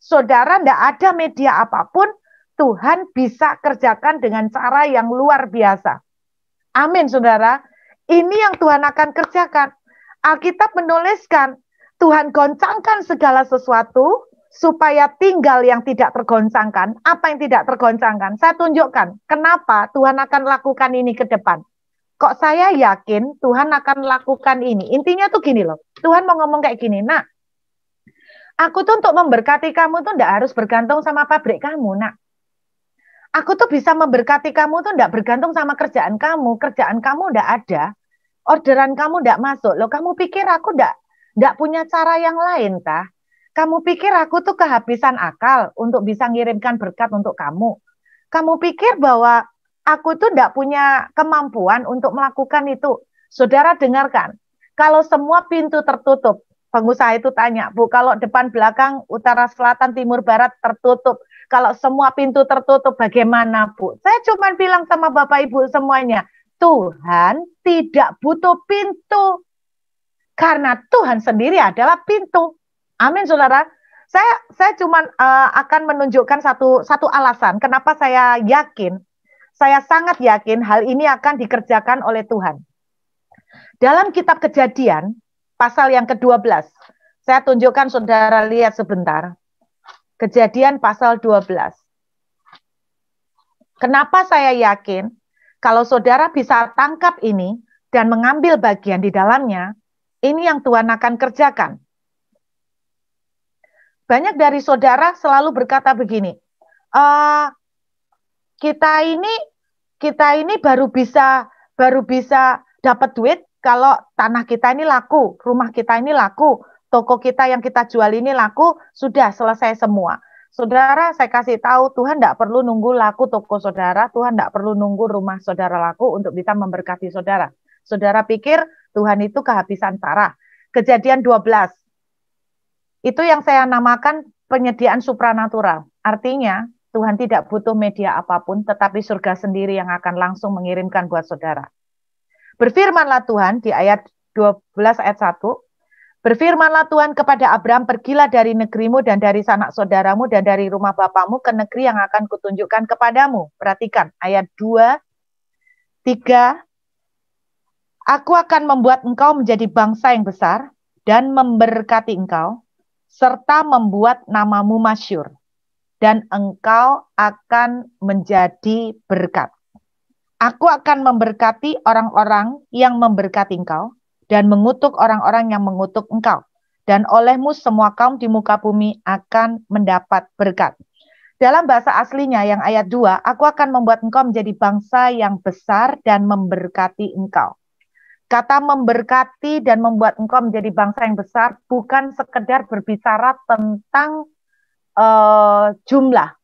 Saudara tidak ada media apapun, Tuhan bisa kerjakan dengan cara yang luar biasa. Amin, saudara. Ini yang Tuhan akan kerjakan. Alkitab menuliskan, Tuhan goncangkan segala sesuatu, supaya tinggal yang tidak tergoncangkan. Apa yang tidak tergoncangkan? Saya tunjukkan kenapa Tuhan akan lakukan ini ke depan. Kok saya yakin Tuhan akan lakukan ini? Intinya tuh gini loh, Tuhan mau ngomong kayak gini, nak, aku tuh untuk memberkati kamu tuh ndak harus bergantung sama pabrik kamu, nak. Aku tuh bisa memberkati kamu tuh ndak bergantung sama kerjaan kamu. Kerjaan kamu ndak ada, orderan kamu ndak masuk. Loh, kamu pikir aku ndak ndak punya cara yang lain tah kamu pikir aku tuh kehabisan akal untuk bisa ngirimkan berkat untuk kamu? Kamu pikir bahwa aku tuh tidak punya kemampuan untuk melakukan itu? Saudara dengarkan, kalau semua pintu tertutup, pengusaha itu tanya, Bu, kalau depan belakang, utara, selatan, timur, barat tertutup, kalau semua pintu tertutup bagaimana Bu? Saya cuma bilang sama Bapak Ibu semuanya, Tuhan tidak butuh pintu. Karena Tuhan sendiri adalah pintu. Amin, saudara. Saya saya cuman uh, akan menunjukkan satu satu alasan kenapa saya yakin, saya sangat yakin hal ini akan dikerjakan oleh Tuhan. Dalam kitab Kejadian pasal yang ke-12, saya tunjukkan saudara lihat sebentar. Kejadian pasal 12. Kenapa saya yakin kalau saudara bisa tangkap ini dan mengambil bagian di dalamnya, ini yang Tuhan akan kerjakan banyak dari saudara selalu berkata begini, e, kita ini kita ini baru bisa baru bisa dapat duit kalau tanah kita ini laku, rumah kita ini laku, toko kita yang kita jual ini laku, sudah selesai semua. Saudara, saya kasih tahu Tuhan tidak perlu nunggu laku toko saudara, Tuhan tidak perlu nunggu rumah saudara laku untuk bisa memberkati saudara. Saudara pikir Tuhan itu kehabisan parah. Kejadian 12, itu yang saya namakan penyediaan supranatural. Artinya, Tuhan tidak butuh media apapun, tetapi surga sendiri yang akan langsung mengirimkan buat saudara. Berfirmanlah Tuhan di ayat 12 ayat 1, Berfirmanlah Tuhan kepada Abram, pergilah dari negerimu dan dari sanak saudaramu dan dari rumah bapamu ke negeri yang akan kutunjukkan kepadamu. Perhatikan ayat 2, 3, Aku akan membuat engkau menjadi bangsa yang besar dan memberkati engkau serta membuat namamu masyur, dan engkau akan menjadi berkat. Aku akan memberkati orang-orang yang memberkati engkau, dan mengutuk orang-orang yang mengutuk engkau. Dan olehmu semua kaum di muka bumi akan mendapat berkat. Dalam bahasa aslinya yang ayat 2, aku akan membuat engkau menjadi bangsa yang besar dan memberkati engkau. Kata memberkati dan membuat engkau menjadi bangsa yang besar bukan sekedar berbicara tentang uh, jumlah.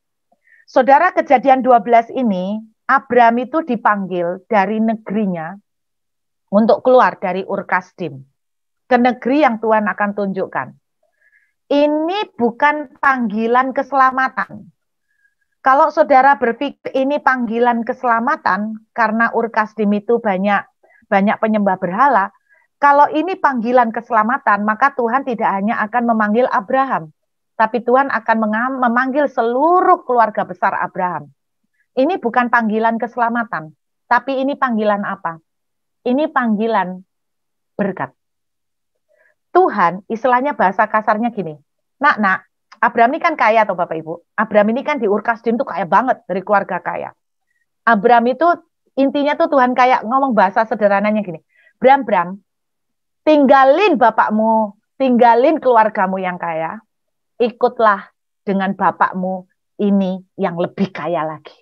Saudara kejadian 12 ini, Abraham itu dipanggil dari negerinya untuk keluar dari Urkastim, ke negeri yang Tuhan akan tunjukkan. Ini bukan panggilan keselamatan. Kalau saudara berpikir ini panggilan keselamatan karena Urkastim itu banyak banyak penyembah berhala, kalau ini panggilan keselamatan, maka Tuhan tidak hanya akan memanggil Abraham, tapi Tuhan akan memanggil seluruh keluarga besar Abraham. Ini bukan panggilan keselamatan, tapi ini panggilan apa? Ini panggilan berkat. Tuhan, istilahnya bahasa kasarnya gini, nak, nak, Abraham ini kan kaya atau Bapak Ibu. Abraham ini kan di Urkasdim tuh kaya banget dari keluarga kaya. Abraham itu intinya tuh Tuhan kayak ngomong bahasa sederhananya gini. Bram, Bram, tinggalin bapakmu, tinggalin keluargamu yang kaya, ikutlah dengan bapakmu ini yang lebih kaya lagi.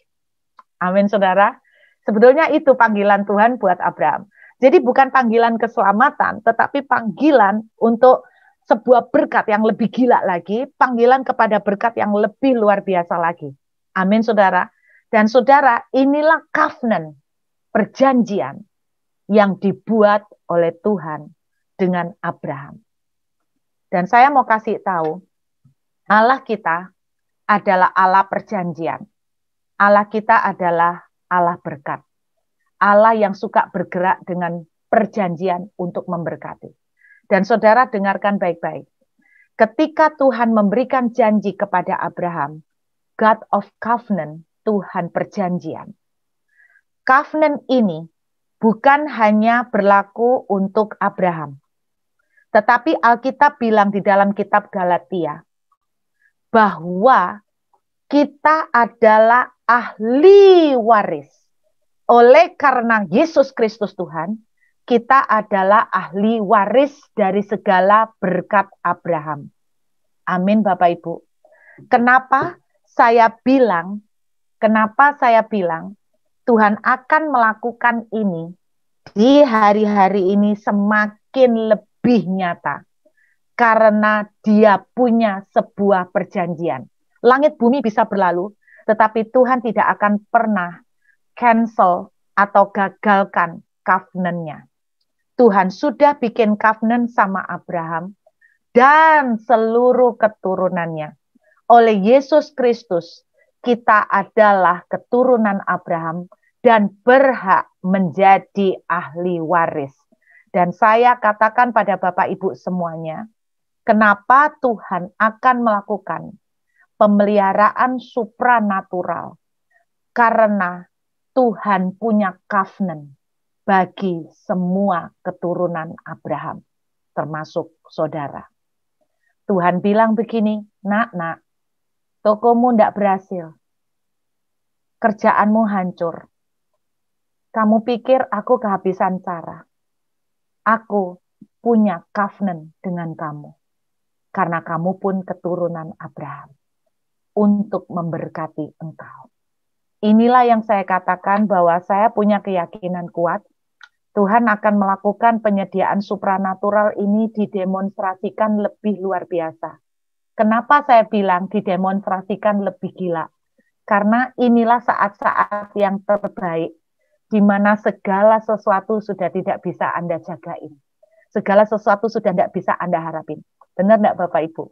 Amin, saudara. Sebetulnya itu panggilan Tuhan buat Abraham. Jadi bukan panggilan keselamatan, tetapi panggilan untuk sebuah berkat yang lebih gila lagi, panggilan kepada berkat yang lebih luar biasa lagi. Amin, saudara. Dan saudara, inilah covenant perjanjian yang dibuat oleh Tuhan dengan Abraham. Dan saya mau kasih tahu, Allah kita adalah Allah perjanjian. Allah kita adalah Allah berkat. Allah yang suka bergerak dengan perjanjian untuk memberkati. Dan saudara dengarkan baik-baik. Ketika Tuhan memberikan janji kepada Abraham, God of Covenant, Tuhan perjanjian, covenant ini bukan hanya berlaku untuk Abraham. Tetapi Alkitab bilang di dalam kitab Galatia bahwa kita adalah ahli waris. Oleh karena Yesus Kristus Tuhan, kita adalah ahli waris dari segala berkat Abraham. Amin Bapak Ibu. Kenapa saya bilang, kenapa saya bilang Tuhan akan melakukan ini di hari-hari ini semakin lebih nyata karena dia punya sebuah perjanjian. Langit bumi bisa berlalu, tetapi Tuhan tidak akan pernah cancel atau gagalkan covenant-nya. Tuhan sudah bikin covenant sama Abraham dan seluruh keturunannya. Oleh Yesus Kristus, kita adalah keturunan Abraham dan berhak menjadi ahli waris. Dan saya katakan pada Bapak Ibu semuanya, kenapa Tuhan akan melakukan pemeliharaan supranatural? Karena Tuhan punya covenant bagi semua keturunan Abraham, termasuk saudara. Tuhan bilang begini, nak, nak, Tokomu tidak berhasil. Kerjaanmu hancur. Kamu pikir aku kehabisan cara. Aku punya covenant dengan kamu. Karena kamu pun keturunan Abraham. Untuk memberkati engkau. Inilah yang saya katakan bahwa saya punya keyakinan kuat Tuhan akan melakukan penyediaan supranatural ini didemonstrasikan lebih luar biasa. Kenapa saya bilang didemonstrasikan lebih gila? Karena inilah saat-saat yang terbaik di mana segala sesuatu sudah tidak bisa Anda jagain. Segala sesuatu sudah tidak bisa Anda harapin. Benar tidak, Bapak Ibu?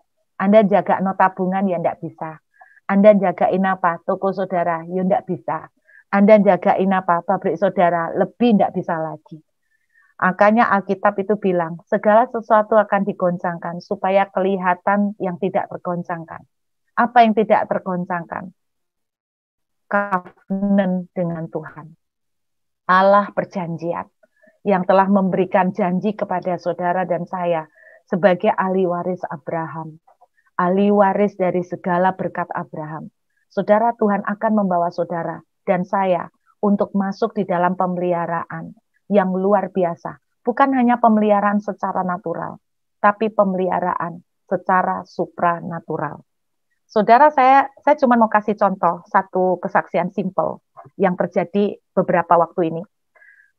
Anda jaga nota tabungan ya enggak bisa. Anda jagain apa? Toko saudara, yang tidak bisa. Anda jagain apa? Pabrik saudara, lebih tidak bisa lagi. Angkanya Alkitab itu bilang, segala sesuatu akan digoncangkan supaya kelihatan yang tidak tergoncangkan. Apa yang tidak tergoncangkan? Covenant dengan Tuhan. Allah perjanjian yang telah memberikan janji kepada saudara dan saya sebagai ahli waris Abraham. Ahli waris dari segala berkat Abraham. Saudara Tuhan akan membawa saudara dan saya untuk masuk di dalam pemeliharaan yang luar biasa. Bukan hanya pemeliharaan secara natural, tapi pemeliharaan secara supranatural. Saudara saya, saya cuma mau kasih contoh satu kesaksian simple yang terjadi beberapa waktu ini.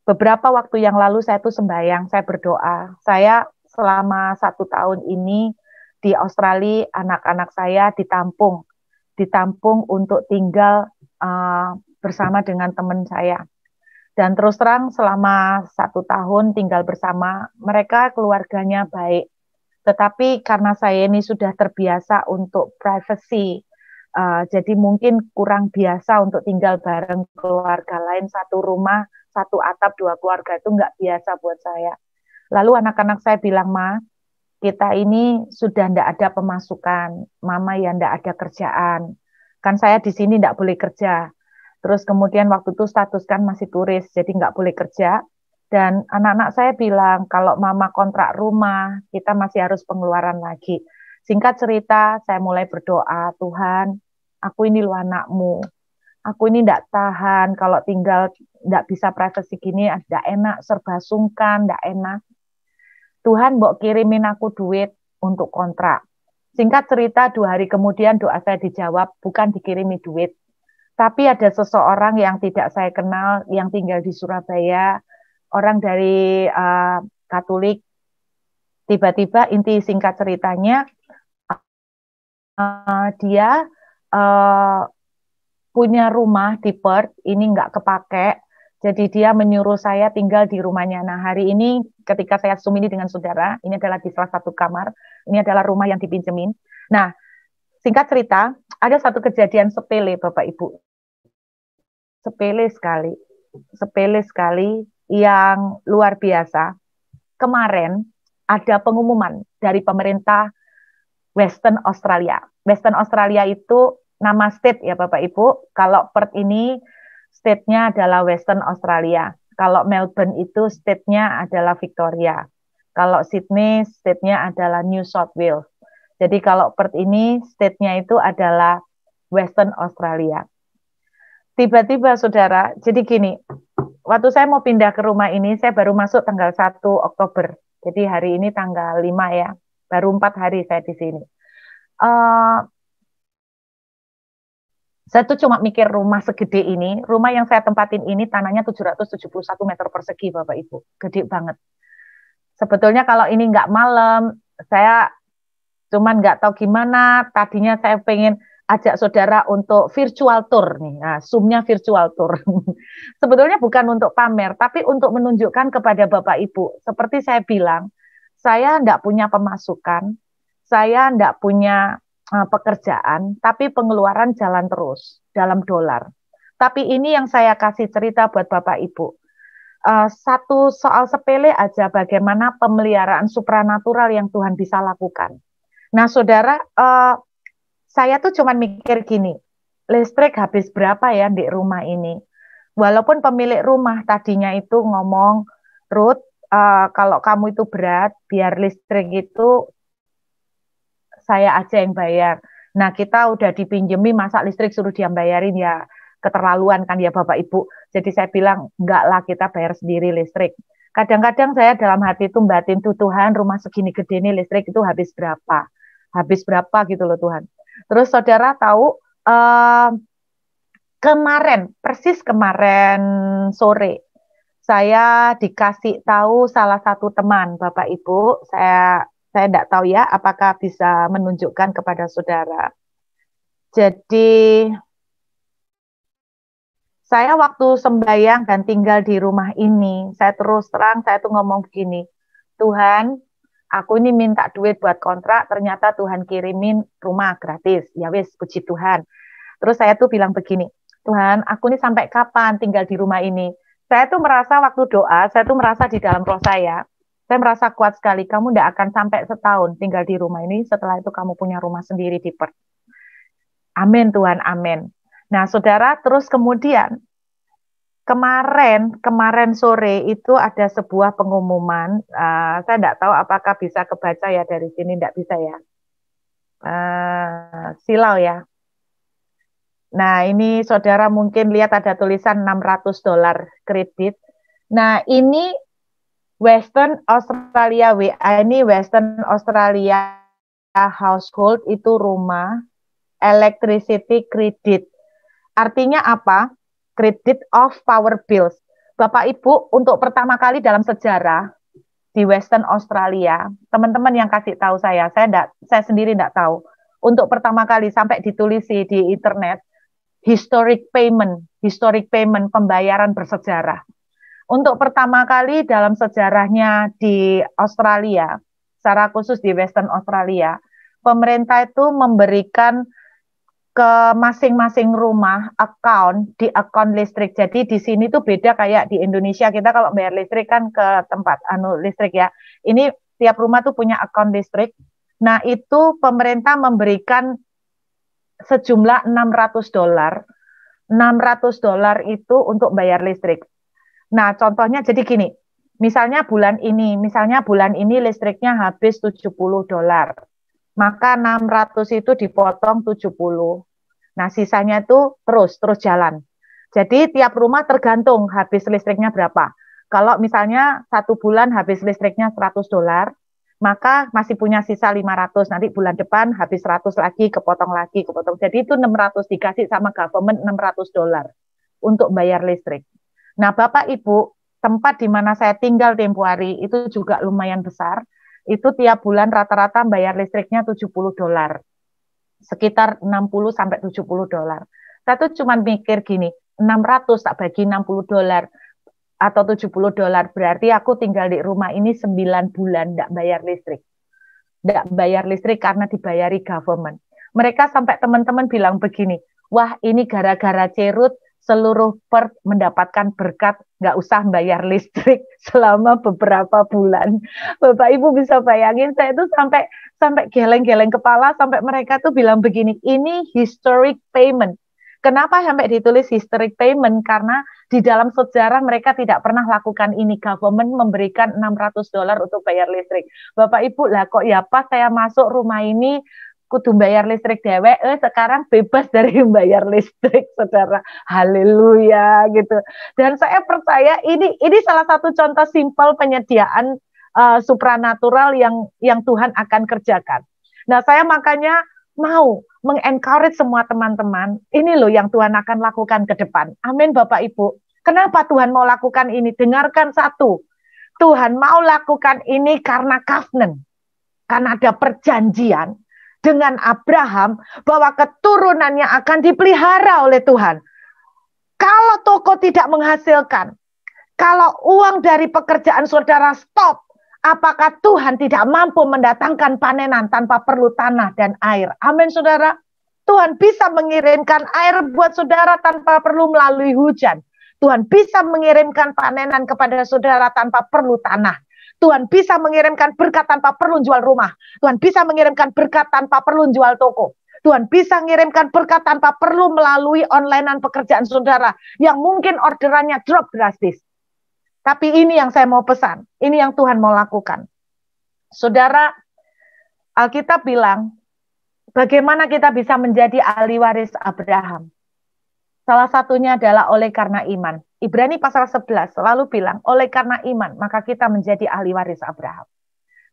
Beberapa waktu yang lalu saya tuh sembahyang, saya berdoa. Saya selama satu tahun ini di Australia anak-anak saya ditampung, ditampung untuk tinggal uh, bersama dengan teman saya. Dan terus terang selama satu tahun tinggal bersama mereka keluarganya baik. Tetapi karena saya ini sudah terbiasa untuk privacy, uh, jadi mungkin kurang biasa untuk tinggal bareng keluarga lain satu rumah, satu atap, dua keluarga itu nggak biasa buat saya. Lalu anak-anak saya bilang, Ma, kita ini sudah tidak ada pemasukan, mama ya tidak ada kerjaan, kan saya di sini tidak boleh kerja. Terus kemudian waktu itu status kan masih turis, jadi nggak boleh kerja. Dan anak-anak saya bilang, kalau mama kontrak rumah, kita masih harus pengeluaran lagi. Singkat cerita, saya mulai berdoa, Tuhan, aku ini lu anakmu. Aku ini nggak tahan kalau tinggal nggak bisa privacy gini, nggak enak, serba sungkan, nggak enak. Tuhan, mau kirimin aku duit untuk kontrak. Singkat cerita, dua hari kemudian doa saya dijawab, bukan dikirimi duit, tapi ada seseorang yang tidak saya kenal yang tinggal di Surabaya, orang dari uh, Katolik. Tiba-tiba inti singkat ceritanya uh, dia uh, punya rumah di Perth ini nggak kepake. Jadi dia menyuruh saya tinggal di rumahnya. Nah hari ini ketika saya zoom ini dengan saudara, ini adalah di salah satu kamar, ini adalah rumah yang dipinjemin. Nah singkat cerita, ada satu kejadian sepele Bapak Ibu sepele sekali, sepele sekali yang luar biasa. Kemarin ada pengumuman dari pemerintah Western Australia. Western Australia itu nama state ya Bapak Ibu. Kalau Perth ini state-nya adalah Western Australia. Kalau Melbourne itu state-nya adalah Victoria. Kalau Sydney state-nya adalah New South Wales. Jadi kalau Perth ini state-nya itu adalah Western Australia tiba-tiba saudara, jadi gini, waktu saya mau pindah ke rumah ini, saya baru masuk tanggal 1 Oktober. Jadi hari ini tanggal 5 ya, baru empat hari saya di sini. Uh, saya tuh cuma mikir rumah segede ini, rumah yang saya tempatin ini tanahnya 771 meter persegi Bapak Ibu, gede banget. Sebetulnya kalau ini nggak malam, saya cuman nggak tahu gimana, tadinya saya pengen ajak saudara untuk virtual tour nih, nah, sumnya virtual tour. Sebetulnya bukan untuk pamer, tapi untuk menunjukkan kepada Bapak Ibu. Seperti saya bilang, saya tidak punya pemasukan, saya tidak punya eh, pekerjaan, tapi pengeluaran jalan terus dalam dolar. Tapi ini yang saya kasih cerita buat Bapak Ibu. Uh, satu soal sepele aja bagaimana pemeliharaan supranatural yang Tuhan bisa lakukan. Nah, saudara, uh, saya tuh cuman mikir gini, listrik habis berapa ya di rumah ini? Walaupun pemilik rumah tadinya itu ngomong, Ruth, uh, kalau kamu itu berat, biar listrik itu saya aja yang bayar. Nah kita udah dipinjemi, masa listrik suruh dia bayarin ya keterlaluan kan ya Bapak Ibu. Jadi saya bilang, enggak lah kita bayar sendiri listrik. Kadang-kadang saya dalam hati itu batin tuh Tuhan rumah segini gede ini listrik itu habis berapa? Habis berapa gitu loh Tuhan Terus saudara tahu uh, kemarin, persis kemarin sore, saya dikasih tahu salah satu teman Bapak Ibu, saya saya tidak tahu ya apakah bisa menunjukkan kepada saudara. Jadi saya waktu sembayang dan tinggal di rumah ini, saya terus terang saya tuh ngomong begini, Tuhan, aku ini minta duit buat kontrak, ternyata Tuhan kirimin rumah gratis. Ya wis, puji Tuhan. Terus saya tuh bilang begini, Tuhan, aku ini sampai kapan tinggal di rumah ini? Saya tuh merasa waktu doa, saya tuh merasa di dalam roh saya, saya merasa kuat sekali, kamu tidak akan sampai setahun tinggal di rumah ini, setelah itu kamu punya rumah sendiri di Perth. Amin Tuhan, amin. Nah saudara, terus kemudian kemarin kemarin sore itu ada sebuah pengumuman uh, saya tidak tahu apakah bisa kebaca ya dari sini tidak bisa ya uh, silau ya nah ini saudara mungkin lihat ada tulisan 600 dolar kredit nah ini Western Australia WA ini Western Australia household itu rumah electricity kredit. artinya apa Credit of Power Bills. Bapak Ibu, untuk pertama kali dalam sejarah di Western Australia, teman-teman yang kasih tahu saya, saya enggak, saya sendiri tidak tahu. Untuk pertama kali sampai ditulis di internet, historic payment, historic payment pembayaran bersejarah. Untuk pertama kali dalam sejarahnya di Australia, secara khusus di Western Australia, pemerintah itu memberikan ke masing-masing rumah account di account listrik. Jadi di sini tuh beda kayak di Indonesia kita kalau bayar listrik kan ke tempat anu listrik ya. Ini tiap rumah tuh punya account listrik. Nah, itu pemerintah memberikan sejumlah 600 dolar. 600 dolar itu untuk bayar listrik. Nah, contohnya jadi gini. Misalnya bulan ini, misalnya bulan ini listriknya habis 70 dolar maka 600 itu dipotong 70. Nah, sisanya itu terus terus jalan. Jadi tiap rumah tergantung habis listriknya berapa. Kalau misalnya satu bulan habis listriknya 100 dolar, maka masih punya sisa 500. Nanti bulan depan habis 100 lagi, kepotong lagi, kepotong. Jadi itu 600 dikasih sama government 600 dolar untuk bayar listrik. Nah, Bapak Ibu, tempat di mana saya tinggal tempo hari itu juga lumayan besar itu tiap bulan rata-rata bayar listriknya 70 dolar. Sekitar 60 sampai 70 dolar. Saya tuh cuma mikir gini, 600 tak bagi 60 dolar atau 70 dolar berarti aku tinggal di rumah ini 9 bulan tidak bayar listrik. Tidak bayar listrik karena dibayari government. Mereka sampai teman-teman bilang begini, wah ini gara-gara cerut seluruh per mendapatkan berkat nggak usah bayar listrik selama beberapa bulan. Bapak Ibu bisa bayangin saya itu sampai sampai geleng-geleng kepala sampai mereka tuh bilang begini, ini historic payment. Kenapa sampai ditulis historic payment? Karena di dalam sejarah mereka tidak pernah lakukan ini. Government memberikan 600 dolar untuk bayar listrik. Bapak Ibu lah kok ya pas saya masuk rumah ini kudu bayar listrik dewek eh sekarang bebas dari bayar listrik saudara haleluya gitu dan saya percaya ini ini salah satu contoh simpel penyediaan uh, supranatural yang yang Tuhan akan kerjakan nah saya makanya mau mengencourage semua teman-teman ini loh yang Tuhan akan lakukan ke depan amin Bapak Ibu kenapa Tuhan mau lakukan ini dengarkan satu Tuhan mau lakukan ini karena covenant karena ada perjanjian dengan Abraham bahwa keturunannya akan dipelihara oleh Tuhan. Kalau toko tidak menghasilkan, kalau uang dari pekerjaan saudara stop, apakah Tuhan tidak mampu mendatangkan panenan tanpa perlu tanah dan air? Amin, saudara. Tuhan bisa mengirimkan air buat saudara tanpa perlu melalui hujan. Tuhan bisa mengirimkan panenan kepada saudara tanpa perlu tanah. Tuhan bisa mengirimkan berkat tanpa perlu jual rumah. Tuhan bisa mengirimkan berkat tanpa perlu jual toko. Tuhan bisa mengirimkan berkat tanpa perlu melalui onlinean pekerjaan saudara yang mungkin orderannya drop drastis. Tapi ini yang saya mau pesan, ini yang Tuhan mau lakukan. Saudara, Alkitab bilang, bagaimana kita bisa menjadi ahli waris Abraham? Salah satunya adalah oleh karena iman. Ibrani pasal 11 selalu bilang, oleh karena iman, maka kita menjadi ahli waris Abraham.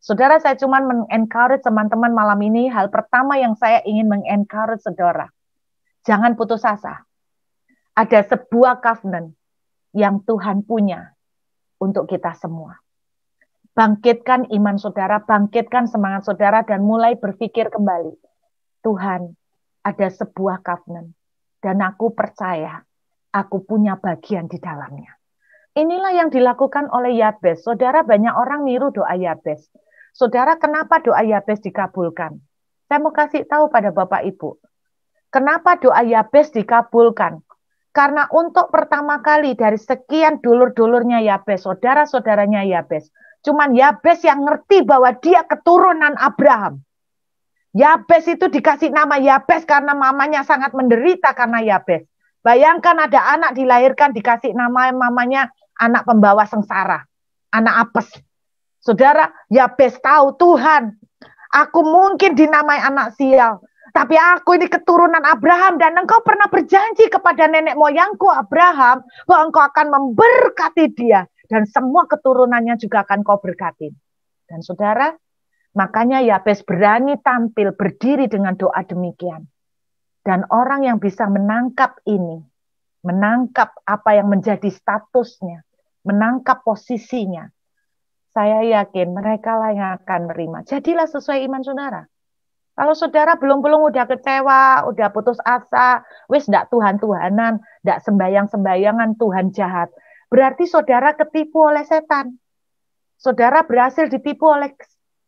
Saudara, saya cuma mengencourage teman-teman malam ini, hal pertama yang saya ingin mengencourage saudara, jangan putus asa. Ada sebuah covenant yang Tuhan punya untuk kita semua. Bangkitkan iman saudara, bangkitkan semangat saudara, dan mulai berpikir kembali. Tuhan, ada sebuah covenant dan aku percaya aku punya bagian di dalamnya. Inilah yang dilakukan oleh Yabes. Saudara banyak orang niru doa Yabes. Saudara kenapa doa Yabes dikabulkan? Saya mau kasih tahu pada Bapak Ibu. Kenapa doa Yabes dikabulkan? Karena untuk pertama kali dari sekian dulur-dulurnya Yabes, saudara-saudaranya Yabes, cuman Yabes yang ngerti bahwa dia keturunan Abraham. Yabes itu dikasih nama Yabes karena mamanya sangat menderita karena Yabes. Bayangkan ada anak dilahirkan dikasih nama mamanya anak pembawa sengsara, anak apes. Saudara, Yabes tahu Tuhan, aku mungkin dinamai anak sial, tapi aku ini keturunan Abraham dan engkau pernah berjanji kepada nenek moyangku Abraham bahwa engkau akan memberkati dia dan semua keturunannya juga akan kau berkati. Dan saudara, Makanya Yabes berani tampil berdiri dengan doa demikian. Dan orang yang bisa menangkap ini, menangkap apa yang menjadi statusnya, menangkap posisinya, saya yakin mereka lah yang akan menerima. Jadilah sesuai iman saudara. Kalau saudara belum-belum udah kecewa, udah putus asa, wis ndak Tuhan-Tuhanan, ndak sembayang-sembayangan Tuhan jahat. Berarti saudara ketipu oleh setan. Saudara berhasil ditipu oleh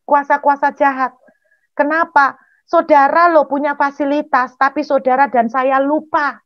kuasa-kuasa jahat. Kenapa? Saudara lo punya fasilitas, tapi saudara dan saya lupa.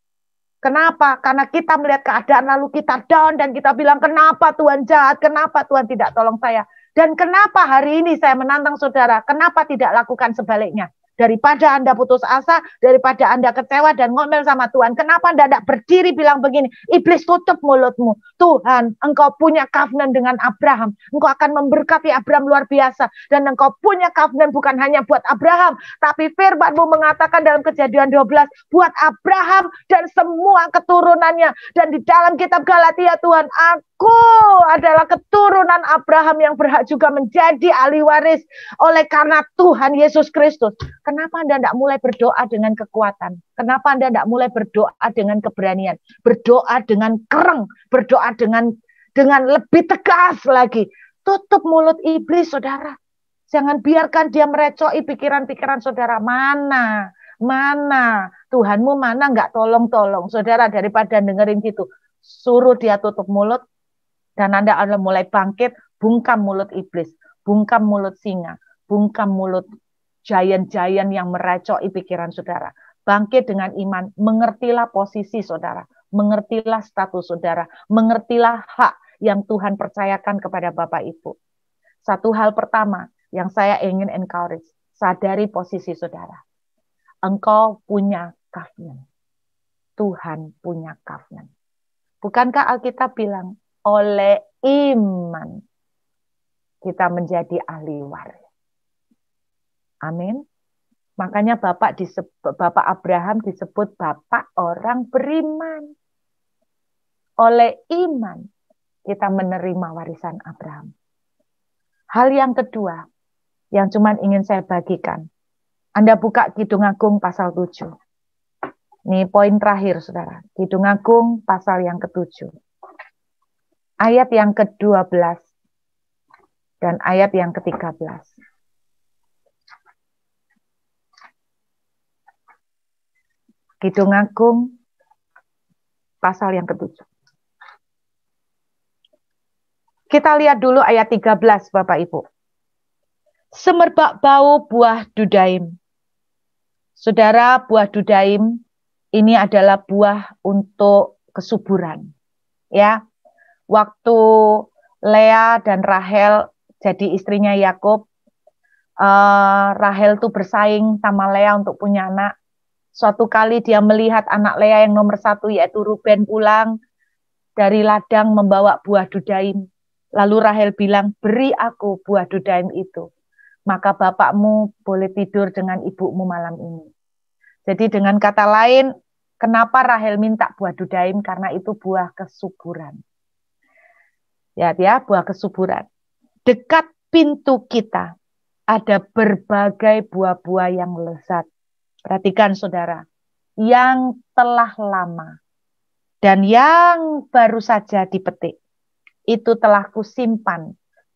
Kenapa? Karena kita melihat keadaan lalu kita down dan kita bilang, kenapa Tuhan jahat? Kenapa Tuhan tidak tolong saya? Dan kenapa hari ini saya menantang saudara? Kenapa tidak lakukan sebaliknya? daripada Anda putus asa, daripada Anda kecewa dan ngomel sama Tuhan. Kenapa Anda tidak berdiri bilang begini, iblis tutup mulutmu. Tuhan, engkau punya covenant dengan Abraham. Engkau akan memberkati Abraham luar biasa. Dan engkau punya covenant bukan hanya buat Abraham, tapi firmanmu mengatakan dalam kejadian 12, buat Abraham dan semua keturunannya. Dan di dalam kitab Galatia Tuhan, Aku adalah keturunan Abraham yang berhak juga menjadi ahli waris oleh karena Tuhan Yesus Kristus. Kenapa Anda tidak mulai berdoa dengan kekuatan? Kenapa Anda tidak mulai berdoa dengan keberanian? Berdoa dengan kereng, berdoa dengan dengan lebih tegas lagi. Tutup mulut iblis, saudara. Jangan biarkan dia merecoi pikiran-pikiran saudara. Mana? Mana? Tuhanmu mana Enggak tolong-tolong. Saudara daripada dengerin gitu. Suruh dia tutup mulut, dan Anda adalah mulai bangkit, bungkam mulut iblis, bungkam mulut singa, bungkam mulut giant-giant yang merecoki pikiran saudara. Bangkit dengan iman, mengertilah posisi saudara, mengertilah status saudara, mengertilah hak yang Tuhan percayakan kepada Bapak Ibu. Satu hal pertama yang saya ingin encourage, sadari posisi saudara. Engkau punya covenant. Tuhan punya covenant. Bukankah Alkitab bilang, oleh iman kita menjadi ahli waris. Amin. Makanya Bapak disebut, Bapak Abraham disebut Bapak orang beriman. Oleh iman kita menerima warisan Abraham. Hal yang kedua yang cuman ingin saya bagikan. Anda buka Kidung Agung pasal 7. Ini poin terakhir Saudara. Kidung Agung pasal yang ketujuh ayat yang ke-12 dan ayat yang ke-13. Kidung Agung pasal yang ke-7. Kita lihat dulu ayat 13 Bapak Ibu. Semerbak bau buah dudaim. Saudara, buah dudaim ini adalah buah untuk kesuburan. Ya, waktu Lea dan Rahel jadi istrinya Yakub, uh, Rahel tuh bersaing sama Lea untuk punya anak. Suatu kali dia melihat anak Lea yang nomor satu yaitu Ruben pulang dari ladang membawa buah dudaim. Lalu Rahel bilang, beri aku buah dudaim itu. Maka bapakmu boleh tidur dengan ibumu malam ini. Jadi dengan kata lain, kenapa Rahel minta buah dudaim? Karena itu buah kesuburan ya dia buah kesuburan. Dekat pintu kita ada berbagai buah-buah yang lezat. Perhatikan saudara, yang telah lama dan yang baru saja dipetik itu telah kusimpan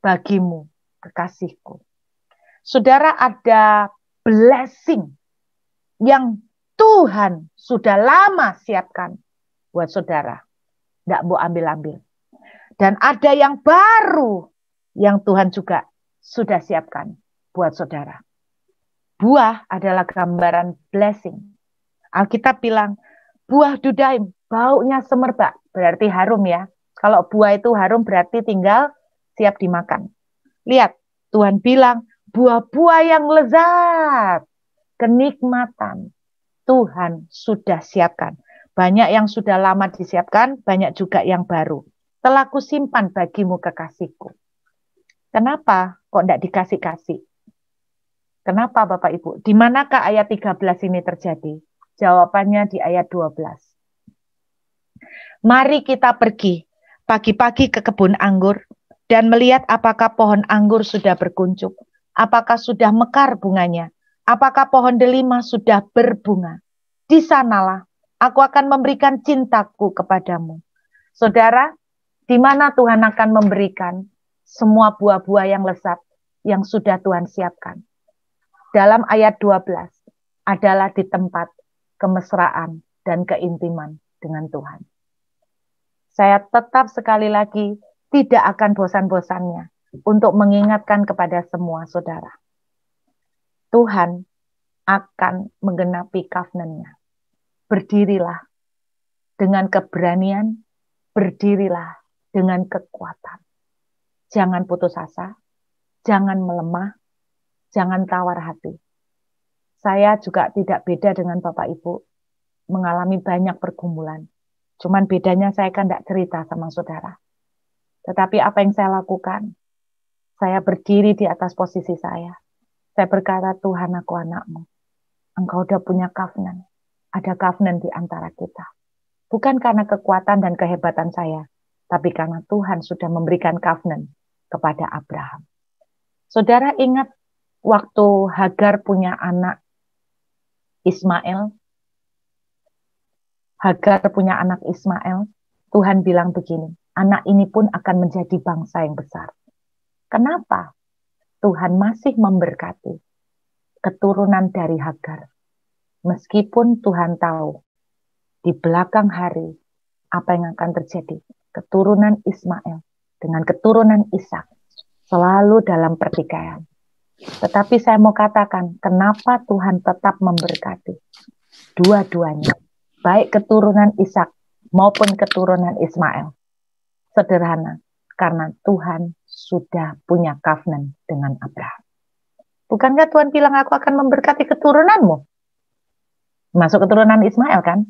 bagimu kekasihku. Saudara ada blessing yang Tuhan sudah lama siapkan buat saudara. Tidak mau ambil-ambil. Dan ada yang baru yang Tuhan juga sudah siapkan buat saudara. Buah adalah gambaran blessing. Alkitab bilang, buah dudaim, baunya semerbak, berarti harum ya. Kalau buah itu harum berarti tinggal siap dimakan. Lihat, Tuhan bilang, buah-buah yang lezat, kenikmatan, Tuhan sudah siapkan. Banyak yang sudah lama disiapkan, banyak juga yang baru telah kusimpan bagimu kekasihku. Kenapa kok tidak dikasih-kasih? Kenapa Bapak Ibu? Di manakah ayat 13 ini terjadi? Jawabannya di ayat 12. Mari kita pergi pagi-pagi ke kebun anggur dan melihat apakah pohon anggur sudah berkuncup, apakah sudah mekar bunganya, apakah pohon delima sudah berbunga. Di sanalah aku akan memberikan cintaku kepadamu. Saudara, di mana Tuhan akan memberikan semua buah-buah yang lezat yang sudah Tuhan siapkan. Dalam ayat 12 adalah di tempat kemesraan dan keintiman dengan Tuhan. Saya tetap sekali lagi tidak akan bosan-bosannya untuk mengingatkan kepada semua saudara. Tuhan akan menggenapi covenant Berdirilah dengan keberanian, berdirilah dengan kekuatan. Jangan putus asa, jangan melemah, jangan tawar hati. Saya juga tidak beda dengan Bapak Ibu, mengalami banyak pergumulan. Cuman bedanya saya kan tidak cerita sama saudara. Tetapi apa yang saya lakukan, saya berdiri di atas posisi saya. Saya berkata, Tuhan aku anakmu. Engkau sudah punya covenant. Ada covenant di antara kita. Bukan karena kekuatan dan kehebatan saya, tapi karena Tuhan sudah memberikan covenant kepada Abraham. Saudara ingat waktu Hagar punya anak Ismail? Hagar punya anak Ismail, Tuhan bilang begini, anak ini pun akan menjadi bangsa yang besar. Kenapa? Tuhan masih memberkati keturunan dari Hagar. Meskipun Tuhan tahu di belakang hari apa yang akan terjadi keturunan Ismail dengan keturunan Ishak selalu dalam pertikaian. Tetapi saya mau katakan, kenapa Tuhan tetap memberkati dua-duanya, baik keturunan Ishak maupun keturunan Ismail. Sederhana, karena Tuhan sudah punya covenant dengan Abraham. Bukankah Tuhan bilang aku akan memberkati keturunanmu? Masuk keturunan Ismail kan?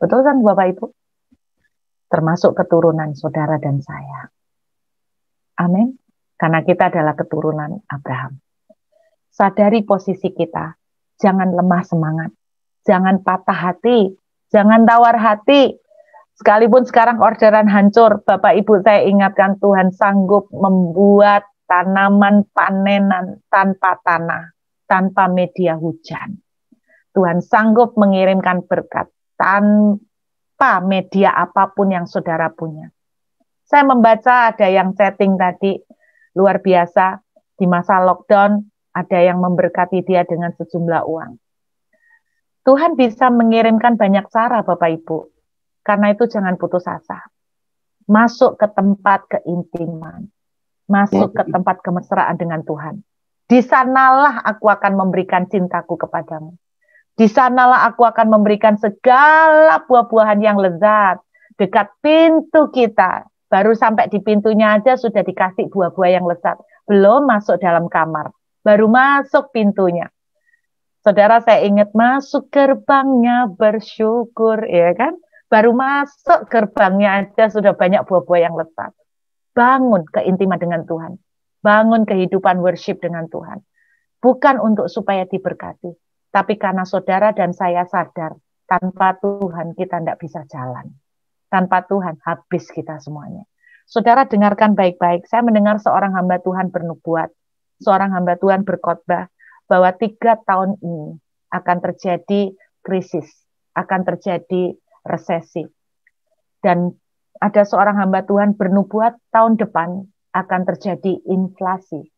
Betul kan Bapak Ibu? termasuk keturunan saudara dan saya. Amin. Karena kita adalah keturunan Abraham. Sadari posisi kita, jangan lemah semangat, jangan patah hati, jangan tawar hati. Sekalipun sekarang orderan hancur, Bapak Ibu saya ingatkan Tuhan sanggup membuat tanaman panenan tanpa tanah, tanpa media hujan. Tuhan sanggup mengirimkan berkat tan apa media apapun yang saudara punya. Saya membaca ada yang chatting tadi luar biasa di masa lockdown ada yang memberkati dia dengan sejumlah uang. Tuhan bisa mengirimkan banyak cara Bapak Ibu. Karena itu jangan putus asa. Masuk ke tempat keintiman. Masuk ke tempat kemesraan dengan Tuhan. Di sanalah aku akan memberikan cintaku kepadamu. Di sanalah aku akan memberikan segala buah-buahan yang lezat dekat pintu kita. Baru sampai di pintunya aja sudah dikasih buah-buah yang lezat. Belum masuk dalam kamar, baru masuk pintunya. Saudara saya ingat masuk gerbangnya bersyukur, ya kan? Baru masuk gerbangnya aja sudah banyak buah-buah yang lezat. Bangun keintiman dengan Tuhan. Bangun kehidupan worship dengan Tuhan. Bukan untuk supaya diberkati, tapi karena saudara dan saya sadar, tanpa Tuhan kita tidak bisa jalan. Tanpa Tuhan habis kita semuanya. Saudara dengarkan baik-baik. Saya mendengar seorang hamba Tuhan bernubuat, seorang hamba Tuhan berkhotbah bahwa tiga tahun ini akan terjadi krisis, akan terjadi resesi. Dan ada seorang hamba Tuhan bernubuat tahun depan akan terjadi inflasi.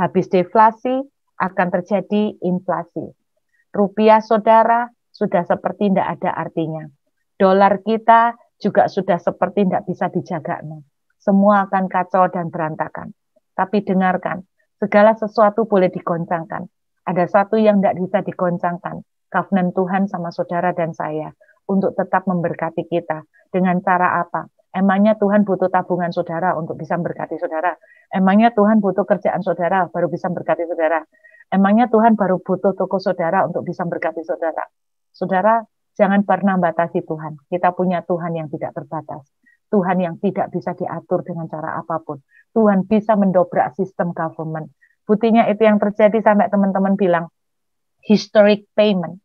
Habis deflasi akan terjadi inflasi. Rupiah saudara sudah seperti tidak ada artinya. Dolar kita juga sudah seperti tidak bisa dijaga. Semua akan kacau dan berantakan. Tapi dengarkan, segala sesuatu boleh digoncangkan. Ada satu yang tidak bisa digoncangkan, Kafnan Tuhan sama saudara dan saya untuk tetap memberkati kita. Dengan cara apa? Emangnya Tuhan butuh tabungan saudara untuk bisa memberkati saudara? Emangnya Tuhan butuh kerjaan saudara baru bisa memberkati saudara? Emangnya Tuhan baru butuh toko saudara untuk bisa berkati saudara. Saudara, jangan pernah batasi Tuhan. Kita punya Tuhan yang tidak terbatas. Tuhan yang tidak bisa diatur dengan cara apapun. Tuhan bisa mendobrak sistem government. Buktinya itu yang terjadi sampai teman-teman bilang, historic payment,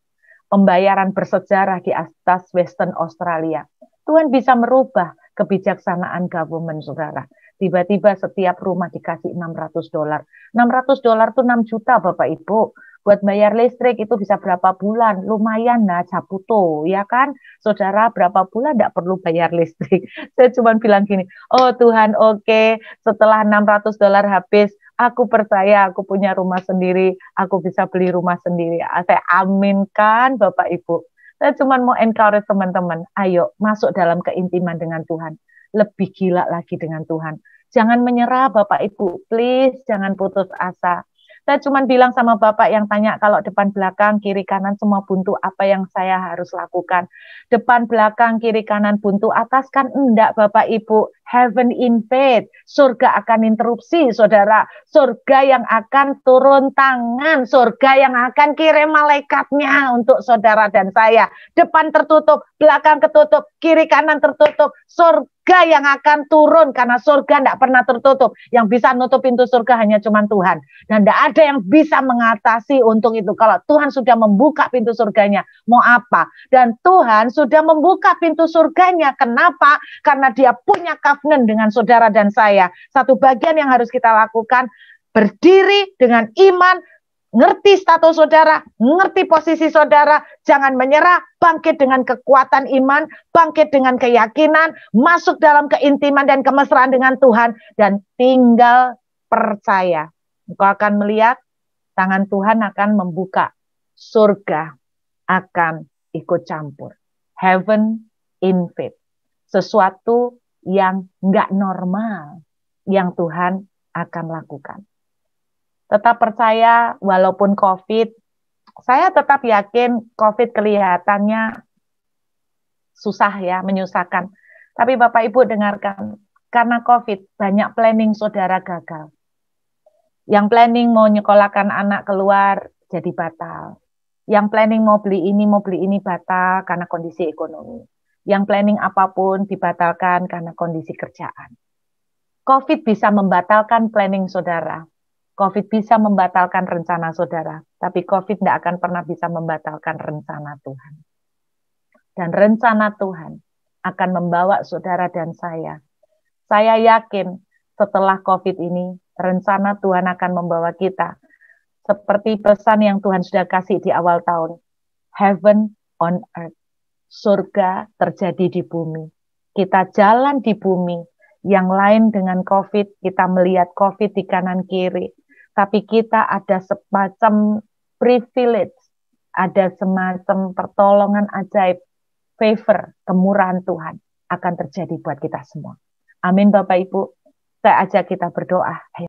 pembayaran bersejarah di atas Western Australia. Tuhan bisa merubah kebijaksanaan government, saudara tiba-tiba setiap rumah dikasih 600 dolar. 600 dolar tuh 6 juta Bapak Ibu. Buat bayar listrik itu bisa berapa bulan? Lumayan lah, Caputo, ya kan? Saudara berapa bulan tidak perlu bayar listrik? Saya cuma bilang gini, oh Tuhan oke, okay. setelah 600 dolar habis, aku percaya aku punya rumah sendiri, aku bisa beli rumah sendiri. Ah, saya aminkan Bapak Ibu. Saya cuma mau encourage teman-teman, ayo masuk dalam keintiman dengan Tuhan lebih gila lagi dengan Tuhan. Jangan menyerah Bapak Ibu, please jangan putus asa. Saya cuma bilang sama Bapak yang tanya kalau depan belakang kiri kanan semua buntu apa yang saya harus lakukan. Depan belakang kiri kanan buntu atas kan enggak Bapak Ibu heaven invade, surga akan interupsi, saudara. Surga yang akan turun tangan, surga yang akan kirim malaikatnya untuk saudara dan saya. Depan tertutup, belakang ketutup, kiri kanan tertutup, surga yang akan turun karena surga tidak pernah tertutup. Yang bisa nutup pintu surga hanya cuma Tuhan. Dan tidak ada yang bisa mengatasi untuk itu. Kalau Tuhan sudah membuka pintu surganya, mau apa? Dan Tuhan sudah membuka pintu surganya. Kenapa? Karena dia punya stagnan dengan saudara dan saya. Satu bagian yang harus kita lakukan berdiri dengan iman, ngerti status saudara, ngerti posisi saudara, jangan menyerah, bangkit dengan kekuatan iman, bangkit dengan keyakinan, masuk dalam keintiman dan kemesraan dengan Tuhan, dan tinggal percaya. Engkau akan melihat tangan Tuhan akan membuka, surga akan ikut campur. Heaven in faith. Sesuatu yang nggak normal yang Tuhan akan lakukan. Tetap percaya walaupun COVID, saya tetap yakin COVID kelihatannya susah ya, menyusahkan. Tapi Bapak Ibu dengarkan, karena COVID banyak planning saudara gagal. Yang planning mau nyekolahkan anak keluar jadi batal. Yang planning mau beli ini, mau beli ini batal karena kondisi ekonomi yang planning apapun dibatalkan karena kondisi kerjaan. COVID bisa membatalkan planning saudara. COVID bisa membatalkan rencana saudara, tapi COVID tidak akan pernah bisa membatalkan rencana Tuhan. Dan rencana Tuhan akan membawa saudara dan saya. Saya yakin setelah COVID ini, rencana Tuhan akan membawa kita seperti pesan yang Tuhan sudah kasih di awal tahun, heaven on earth surga terjadi di bumi. Kita jalan di bumi, yang lain dengan COVID, kita melihat COVID di kanan kiri, tapi kita ada semacam privilege, ada semacam pertolongan ajaib, favor, kemurahan Tuhan akan terjadi buat kita semua. Amin Bapak Ibu, saya ajak kita berdoa.